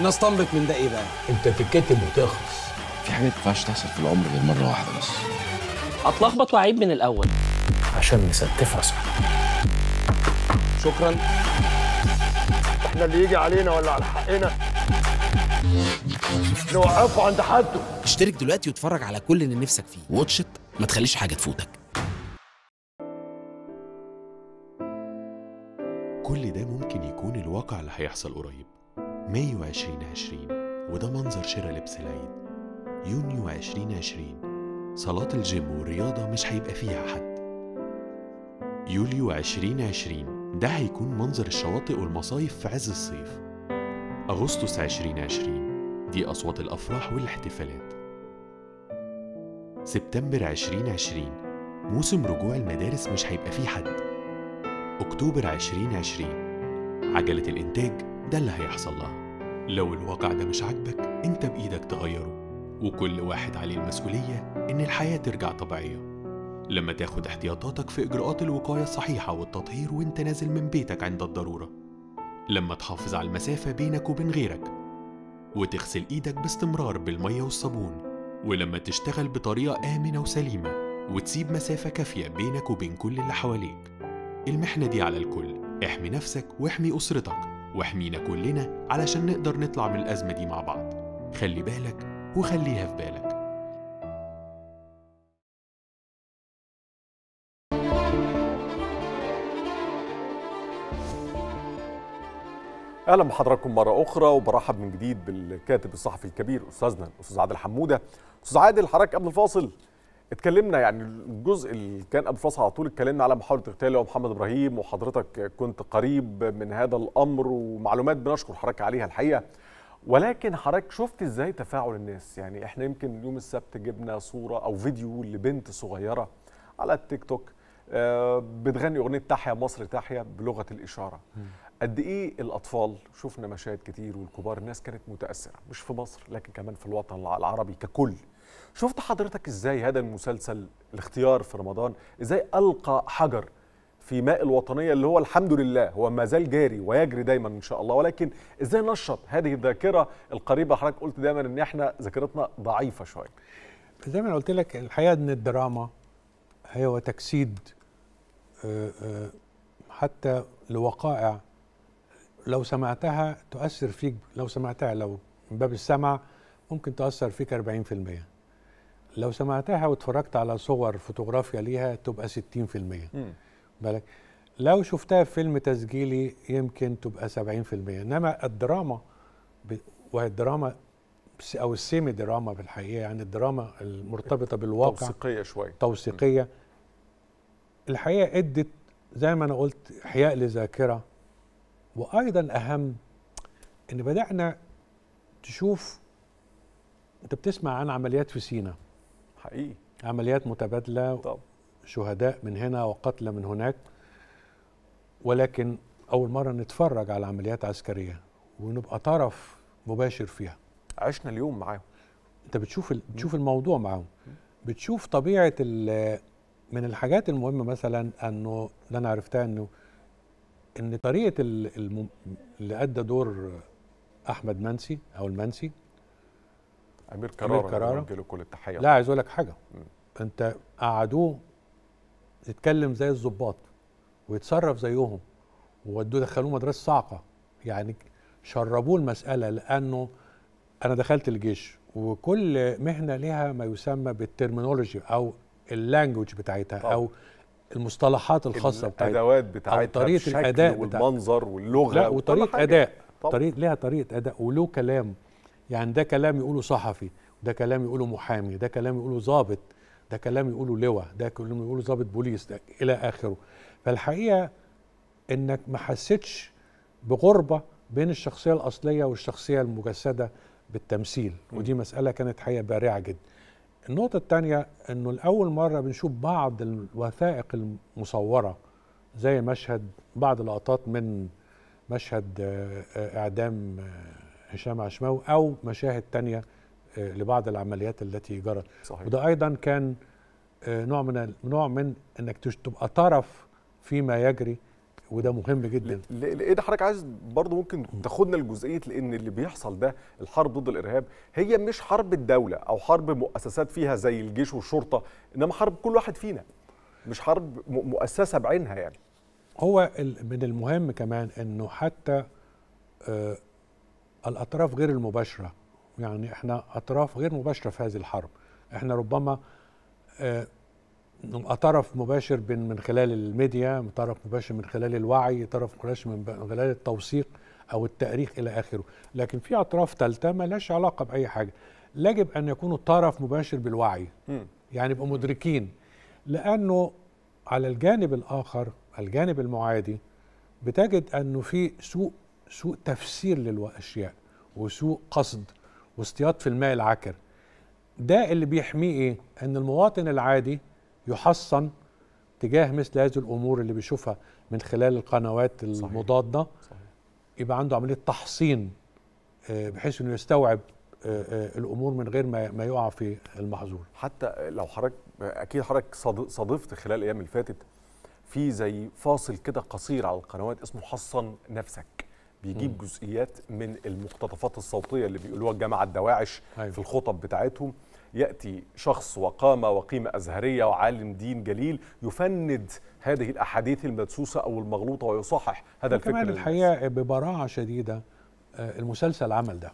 نستنبط من ده ايه بقى؟ انت تتكتب وتخلص في حاجات ما ينفعش تحصل في العمر غير مره واحده بس اتلخبط وعيب من الاول عشان نستف راسك شكرا احنا اللي يجي علينا ولا على حقنا نوقفه عند حده اشترك دلوقتي واتفرج على كل اللي نفسك فيه واتشت ما تخليش حاجه تفوتك كل ده ممكن يكون الواقع اللي هيحصل قريب مايو 2020 وده منظر شراء لبس العيد يونيو 2020 صلاة الجيم والرياضة مش هيبقى فيها حد يوليو 2020 ده هيكون منظر الشواطئ والمصايف في عز الصيف أغسطس 2020 دي أصوات الأفراح والاحتفالات سبتمبر 2020 موسم رجوع المدارس مش هيبقى فيه حد أكتوبر 2020 عجلة الإنتاج ده اللي هيحصل لها لو الواقع ده مش عاجبك انت بايدك تغيره وكل واحد عليه المسؤوليه ان الحياه ترجع طبيعيه لما تاخد احتياطاتك في اجراءات الوقايه الصحيحه والتطهير وانت نازل من بيتك عند الضروره لما تحافظ على المسافه بينك وبين غيرك وتغسل ايدك باستمرار بالميه والصابون ولما تشتغل بطريقه امنه وسليمه وتسيب مسافه كافيه بينك وبين كل اللي حواليك المحنه دي على الكل احمي نفسك واحمي اسرتك واحمينا كلنا علشان نقدر نطلع من الأزمة دي مع بعض خلي بالك وخليها في بالك اهلا بحضراتكم مره اخرى وبرحب من جديد بالكاتب الصحفي الكبير استاذنا الاستاذ عادل حموده استاذ عادل حضرتك قبل الفاصل اتكلمنا يعني الجزء اللي كان قبل فاصل على طول اتكلمنا على محاوله اغتيال محمد ابراهيم وحضرتك كنت قريب من هذا الامر ومعلومات بنشكر حضرتك عليها الحقيقه ولكن حضرتك شفت ازاي تفاعل الناس يعني احنا يمكن يوم السبت جبنا صوره او فيديو لبنت صغيره على التيك توك آه، بتغني اغنيه تحيا مصر تحيا بلغه الاشاره قد ايه الاطفال شفنا مشاهد كتير والكبار الناس كانت متاثره مش في مصر لكن كمان في الوطن العربي ككل شفت حضرتك ازاي هذا المسلسل الاختيار في رمضان ازاي القى حجر في ماء الوطنيه اللي هو الحمد لله هو ما زال جاري ويجري دايما ان شاء الله ولكن ازاي نشط هذه الذاكره القريبه حضرتك قلت دايما ان احنا ذاكرتنا ضعيفه شويه زي ما انا قلت لك الحقيقه ان الدراما هي وتجسيد آه، آه، حتى لوقائع لو سمعتها تؤثر فيك لو سمعتها لو من باب السمع ممكن تؤثر فيك 40% لو سمعتها واتفرجت على صور فوتوغرافيا ليها تبقى 60% المية. بالك لو شفتها في فيلم تسجيلي يمكن تبقى 70% انما الدراما ب... والدراما او السيمي دراما في الحقيقه يعني الدراما المرتبطه بالواقع توثيقيه شويه توثيقيه الحقيقه ادت زي ما انا قلت احياء لذاكره وايضا اهم ان بدانا تشوف انت بتسمع عن عمليات في سينا حقيقي عمليات متبادله طب. شهداء من هنا وقتلى من هناك ولكن اول مره نتفرج على عمليات عسكريه ونبقى طرف مباشر فيها عشنا اليوم معاهم انت بتشوف بتشوف الموضوع معاهم بتشوف طبيعه من الحاجات المهمه مثلا انه اللي انا عرفتها انه ان طريقه اللي ادى دور احمد منسي او المنسي امير كرارة امير كرارة له كل التحيه لا عايز اقول لك حاجه م. انت قعدوه يتكلم زي الظباط ويتصرف زيهم وودوه دخلوه مدرسه صعقه يعني شربوه المساله لانه انا دخلت الجيش وكل مهنه لها ما يسمى بالترمينولوجي او اللانجوج بتاعتها طبعا. او المصطلحات الخاصه بتاعتها الادوات بتاعتها أو طريقه الاداء والمنظر واللغه لا وطريقه اداء طريقه ليها طريقه اداء وله كلام يعني ده كلام يقوله صحفي ده كلام يقوله محامي ده كلام يقوله ضابط ده كلام يقوله لواء ده كلام يقوله ضابط بوليس ده الى اخره فالحقيقه انك ما حسيتش بغربه بين الشخصيه الاصليه والشخصيه المجسده بالتمثيل ودي مساله كانت حقيقه بارعه جدا النقطة الثانية انه لأول مرة بنشوف بعض الوثائق المصورة زي مشهد بعض لقطات من مشهد آه، آه، اعدام آه، هشام عشماوي او مشاهد تانية آه، لبعض العمليات التي جرت صحيح. وده ايضا كان آه، نوع من نوع من انك تبقى طرف فيما يجري وده مهم جدا ايه ده حضرتك عايز برضه ممكن تاخدنا لجزئيه لان اللي بيحصل ده الحرب ضد الارهاب هي مش حرب الدوله او حرب مؤسسات فيها زي الجيش والشرطه انما حرب كل واحد فينا مش حرب مؤسسه بعينها يعني هو من المهم كمان انه حتى آه، الأطراف غير المباشرة يعني احنا أطراف غير مباشرة في هذه الحرب احنا ربما آه، طرف مباشر من خلال الميديا طرف مباشر من خلال الوعي طرف مباشر من خلال التوثيق او التاريخ الى اخره لكن في اطراف ثالثه لهاش علاقه باي حاجه يجب ان يكونوا طرف مباشر بالوعي يعني يبقوا مدركين لانه على الجانب الاخر الجانب المعادي بتجد انه في سوء سوء تفسير للاشياء وسوء قصد واصطياد في الماء العكر ده اللي بيحميه ايه ان المواطن العادي يحصن تجاه مثل هذه الامور اللي بيشوفها من خلال القنوات المضاده صحيح. يبقى عنده عمليه تحصين آه، بحيث انه يستوعب آه، آه، الامور من غير ما يقع في المحظور حتى لو حضرتك اكيد حضرتك صادفت خلال الايام اللي فاتت في زي فاصل كده قصير على القنوات اسمه حصن نفسك بيجيب مم. جزئيات من المقتطفات الصوتيه اللي بيقولوها الجماعه الدواعش أيوة. في الخطب بتاعتهم ياتي شخص وقامه وقيمه ازهريه وعالم دين جليل يفند هذه الاحاديث المدسوسه او المغلوطه ويصحح هذا الفكر كمان الحقيقه ببراعه شديده آه، المسلسل عمل ده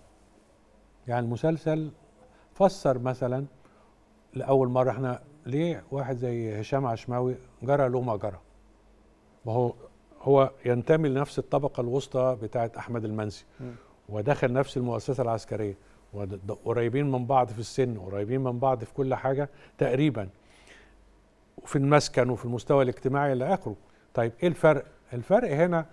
يعني المسلسل فسر مثلا لاول مره احنا ليه واحد زي هشام عشماوي جرى له ما جرى ما هو هو ينتمي لنفس الطبقه الوسطى بتاعه احمد المنسي ودخل نفس المؤسسه العسكريه وقريبين من بعض في السن قريبين من بعض في كل حاجه تقريبا وفي المسكن وفي المستوى الاجتماعي الى اخره طيب ايه الفرق الفرق هنا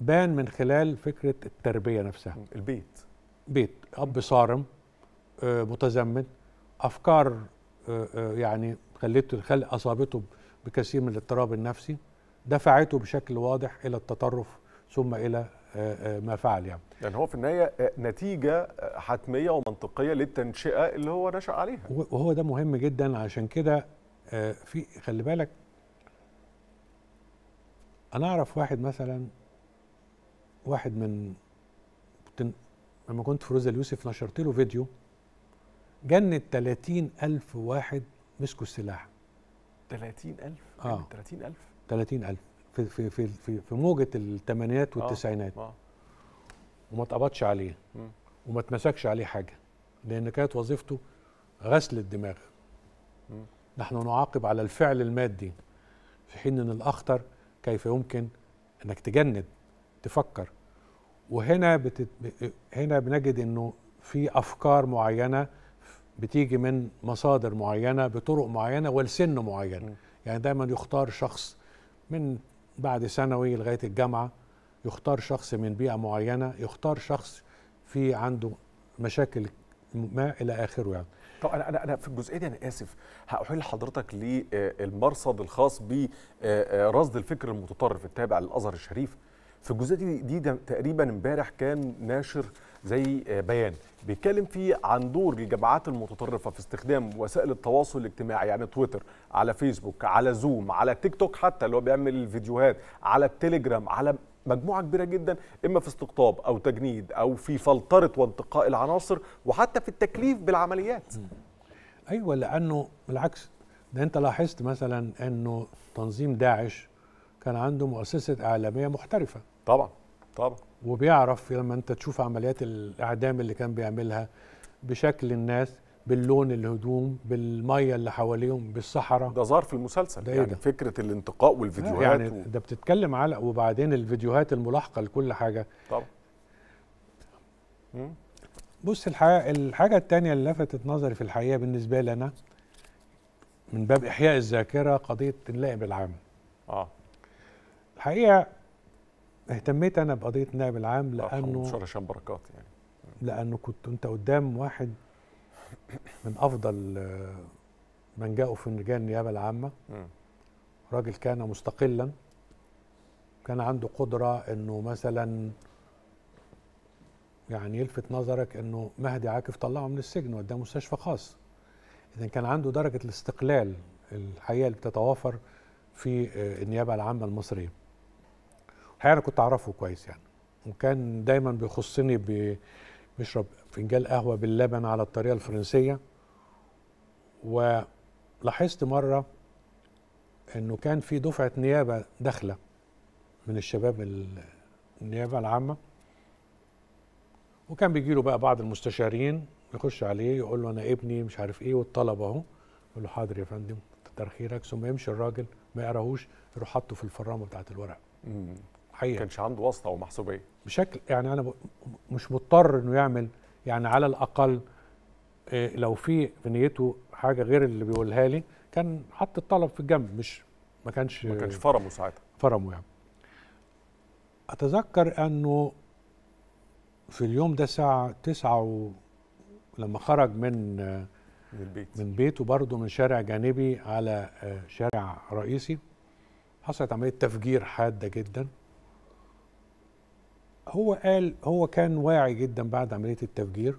بان من خلال فكره التربيه نفسها البيت بيت اب صارم آه، متزمت افكار آه، آه، يعني خلته اصابته بكثير من الاضطراب النفسي دفعته بشكل واضح الى التطرف ثم الى آه، آه، ما فعل يعني يعني هو في النهايه آه، نتيجه حتميه ومنطقيه للتنشئه اللي هو نشا عليها وهو ده مهم جدا عشان كده في خلي بالك انا اعرف واحد مثلا واحد من لما كنت في روزا اليوسف نشرت له فيديو جند 30 ألف واحد مسكوا السلاح 30 ألف؟ آه. 30 ألف؟ 30000 في في في في, في موجه الثمانينات آه، والتسعينات آه. آه. وما اتقبضش عليه وما اتمسكش عليه حاجه لان كانت وظيفته غسل الدماغ نحن نعاقب على الفعل المادي في حين ان الاخطر كيف يمكن انك تجند تفكر وهنا بتت... هنا بنجد انه في افكار معينه بتيجي من مصادر معينه بطرق معينه ولسن معين م. يعني دايما يختار شخص من بعد ثانوي لغايه الجامعه يختار شخص من بيئه معينه يختار شخص في عنده مشاكل ما الى اخره يعني طب انا انا انا في الجزئيه دي انا اسف هاحيل حضرتك للمرصد آه، الخاص برصد آه، آه، الفكر المتطرف التابع للازهر الشريف في الجزئيه دي, دي تقريبا امبارح كان ناشر زي آه، بيان بيتكلم فيه عن دور الجماعات المتطرفه في استخدام وسائل التواصل الاجتماعي يعني تويتر على فيسبوك على زوم على تيك توك حتى اللي هو بيعمل الفيديوهات على التليجرام على مجموعه كبيره جدا اما في استقطاب او تجنيد او في فلتره وانتقاء العناصر وحتى في التكليف بالعمليات ايوه لانه بالعكس ده انت لاحظت مثلا انه تنظيم داعش كان عنده مؤسسه اعلاميه محترفه طبعا طبعا وبيعرف لما انت تشوف عمليات الاعدام اللي كان بيعملها بشكل الناس باللون الهدوم بالميه اللي حواليهم بالصحراء ده ظهر في المسلسل إيه يعني ده. فكره الانتقاء والفيديوهات يعني و... ده بتتكلم على وبعدين الفيديوهات الملاحقه لكل حاجه طبعا بص الحقيقه الحاجه الثانيه اللي لفتت نظري في الحقيقه بالنسبه لي انا من باب احياء الذاكره قضيه النائب العام اه الحقيقه اهتميت انا بقضيه النائب العام آه، لانه مشوار هشام بركات يعني لانه كنت انت قدام واحد من افضل آه، من جاءوا في رجال النيابه العامه راجل كان مستقلا كان عنده قدره انه مثلا يعني يلفت نظرك انه مهدي عاكف طلعه من السجن وداه مستشفى خاص اذا كان عنده درجه الاستقلال الحقيقه اللي بتتوافر في آه، النيابه العامه المصريه الحقيقه انا كنت اعرفه كويس يعني وكان دايما بيخصني بيشرب فنجان قهوه باللبن على الطريقه الفرنسيه ولاحظت مره انه كان في دفعه نيابه داخله من الشباب النيابه العامه وكان بيجي له بقى بعض المستشارين يخش عليه يقول له انا ابني مش عارف ايه والطلبه اهو يقول له حاضر يا فندم خيرك ثم يمشي الراجل ما يقراهوش يروح حاطه في الفرامه بتاعت الورق حقيقة. كانش عنده واسطه او محسوبيه بشكل يعني انا مش مضطر انه يعمل يعني على الاقل إيه لو في في نيته حاجه غير اللي بيقولها لي كان حط الطلب في الجنب مش ما كانش ما كانش فرمه ساعتها فرمه يعني اتذكر انه في اليوم ده الساعه 9 و... لما خرج من آه، من البيت من بيته برضه من شارع جانبي على آه، شارع رئيسي حصلت عمليه تفجير حاده جدا هو قال هو كان واعي جدا بعد عمليه التفجير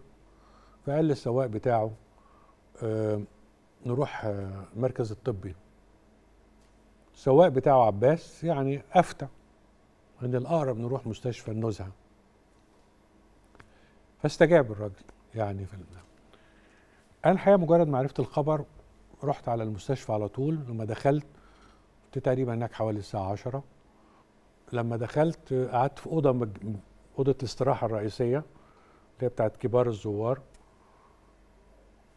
فقال للسواق بتاعه آه نروح آه مركز الطبي السواق بتاعه عباس يعني افتى ان الاقرب نروح مستشفى النزهه فاستجاب الراجل يعني في انا الحقيقه مجرد ما عرفت الخبر رحت على المستشفى على طول لما دخلت كنت تقريبا هناك حوالي الساعه 10 لما دخلت قعدت في اوضه مج... اوضه الاستراحه الرئيسيه اللي هي بتاعت كبار الزوار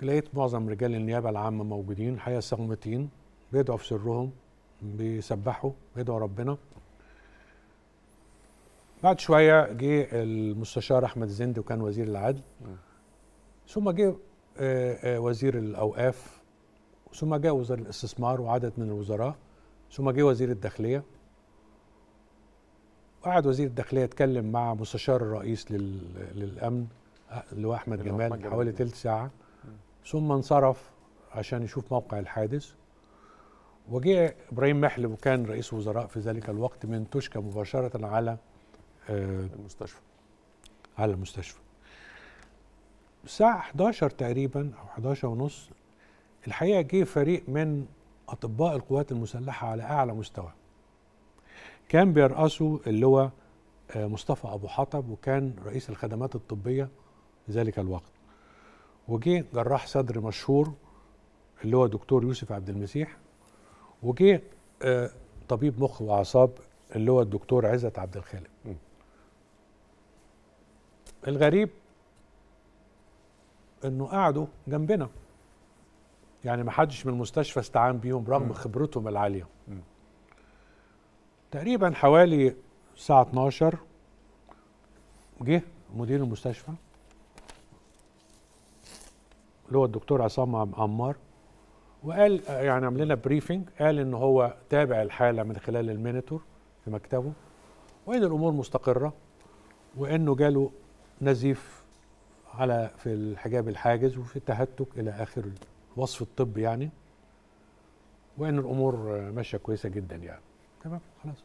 لقيت معظم رجال النيابه العامه موجودين الحقيقه صامتين بيدعوا في سرهم بيسبحوا بيدعوا ربنا بعد شويه جه المستشار احمد زند وكان وزير العدل ثم جه آه، آه، وزير الاوقاف ثم جاء وزير الاستثمار وعدد من الوزراء ثم جه وزير الداخليه وقعد وزير الداخليه يتكلم مع مستشار الرئيس لل... للامن آه، اللي هو احمد جمال حوالي ثلث ساعه ثم انصرف عشان يشوف موقع الحادث وجاء ابراهيم محلب وكان رئيس وزراء في ذلك الوقت من توشكا مباشره على آه، المستشفى على المستشفى الساعة 11 تقريبا أو 11 ونص الحقيقة جه فريق من أطباء القوات المسلحة على أعلى مستوى كان بيرأسه هو آه، مصطفى أبو حطب وكان رئيس الخدمات الطبية في ذلك الوقت وجه جراح صدر مشهور اللي هو دكتور يوسف عبد المسيح وجه آه، طبيب مخ وأعصاب اللي هو الدكتور عزت عبد الخالق الغريب انه قعدوا جنبنا يعني ما حدش من المستشفى استعان بيهم رغم خبرتهم العاليه تقريبا حوالي الساعة 12 جه مدير المستشفى اللي هو الدكتور عصام عمار وقال يعني عمل لنا بريفنج قال ان هو تابع الحاله من خلال المينيتور في مكتبه وان الامور مستقره وانه جاله نزيف على في الحجاب الحاجز وفي التهتك الى اخر الوصف الطبي يعني وان الامور ماشيه كويسه جدا يعني تمام خلاص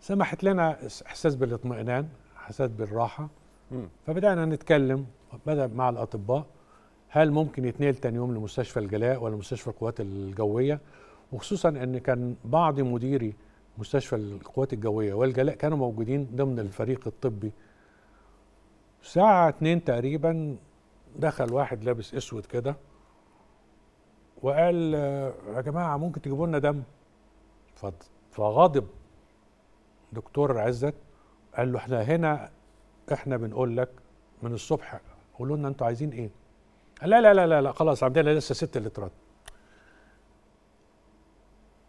سمحت لنا احساس بالاطمئنان احساس بالراحه مم. فبدانا نتكلم بدا مع الاطباء هل ممكن يتنقل تاني يوم لمستشفى الجلاء ولا مستشفى القوات الجويه وخصوصا ان كان بعض مديري مستشفى القوات الجويه والجلاء كانوا موجودين ضمن الفريق الطبي الساعه 2 تقريبا دخل واحد لابس اسود كده وقال يا جماعه ممكن تجيبوا لنا دم اتفضل فغضب دكتور عزت قال له احنا هنا احنا بنقول لك من الصبح قولوا لنا انتوا عايزين ايه لا لا لا لا, لا خلاص عندنا لسه ست لترات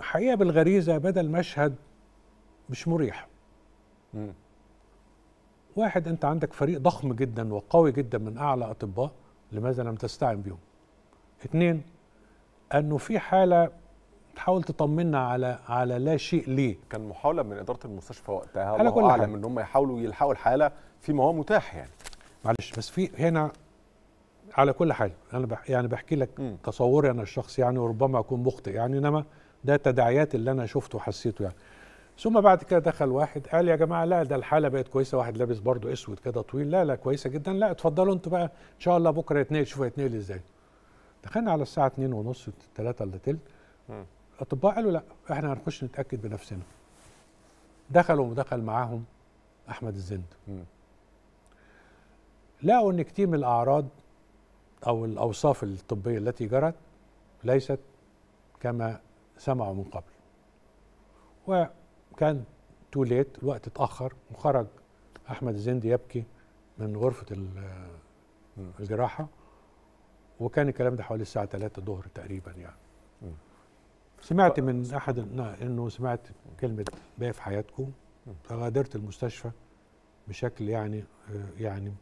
حقيقه بالغريزه بدا المشهد مش مريح م. واحد انت عندك فريق ضخم جدا وقوي جدا من اعلى اطباء لماذا لم تستعن بهم اتنين انه في حاله تحاول تطمنا على على لا شيء ليه كان محاوله من اداره المستشفى وقتها على كل حال ان هم يحاولوا يلحقوا الحاله فيما هو متاح يعني معلش بس في هنا على كل حال انا بح يعني بحكي لك م. تصوري انا الشخصي يعني وربما اكون مخطئ يعني انما ده تداعيات اللي انا شفته وحسيته يعني ثم بعد كده دخل واحد قال يا جماعه لا ده الحاله بقت كويسه واحد لابس برضه اسود كده طويل لا لا كويسه جدا لا اتفضلوا انتوا بقى ان شاء الله بكره يتنقل شوفوا هيتنقل ازاي دخلنا على الساعه 2 ونص 3 الا تلت الاطباء قالوا لا احنا هنخش نتاكد بنفسنا دخلوا ودخل معاهم احمد الزند لقوا ان كتير من الاعراض او الاوصاف الطبيه التي جرت ليست كما سمعوا من قبل وكان تو ليت الوقت اتاخر وخرج احمد الزند يبكي من غرفه الجراحه وكان الكلام ده حوالي الساعه 3 الظهر تقريبا يعني سمعت من احد نعم، انه سمعت كلمه باقي في حياتكم فغادرت المستشفى بشكل يعني يعني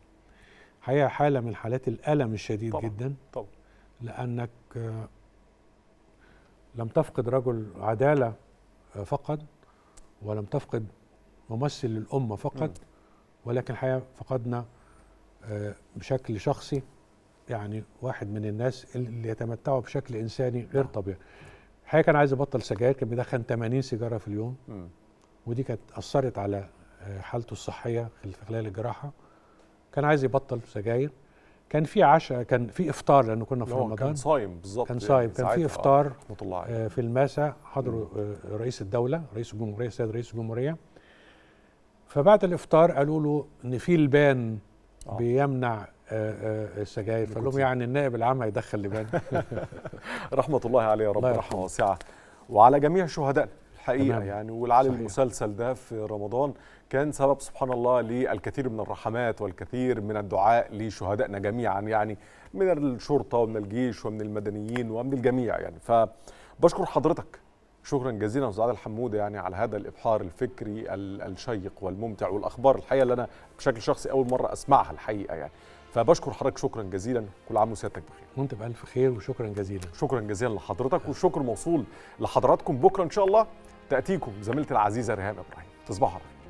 حقيقه حاله من حالات الالم الشديد طبعا جدا طبعا لانك آه، لم تفقد رجل عداله آه، فقط ولم تفقد ممثل للامه فقط ولكن الحقيقه فقدنا آه، بشكل شخصي يعني واحد من الناس اللي يتمتعوا بشكل انساني غير نعم. طبيعي الحقيقه كان عايز يبطل سجاير كان بيدخن 80 سيجاره في اليوم م. ودي كانت اثرت على آه، حالته الصحيه في خلال الجراحه كان عايز يبطل سجاير كان في عشاء كان في افطار لانه كنا في رمضان كان صايم بالظبط كان يعني صايم يعني كان في افطار آه،, آه في المساء حضره آه رئيس الدوله رئيس الجمهوريه السيد رئيس الجمهوريه فبعد الافطار قالوا له ان في لبان آه. بيمنع آه، آه، آه، السجاير فقال لهم يعني النائب العام هيدخل لبان رحمه الله عليه يا رب رحمه واسعه وعلى جميع شهدائنا الحقيقه تمام. يعني والعالي المسلسل ده في رمضان كان سبب سبحان الله للكثير من الرحمات والكثير من الدعاء لشهدائنا جميعا يعني من الشرطه ومن الجيش ومن المدنيين ومن الجميع يعني فبشكر حضرتك شكرا جزيلا استاذ الحموده يعني على هذا الابحار الفكري الشيق والممتع والاخبار الحقيقه اللي انا بشكل شخصي اول مره اسمعها الحقيقه يعني فبشكر حضرتك شكرا جزيلا كل عام وسيادتك بخير وانت بالف خير وشكرا جزيلا شكرا جزيلا لحضرتك والشكر موصول لحضراتكم بكره ان شاء الله تاتيكم زميلتي العزيزه ريهام ابراهيم تصبحوا على خير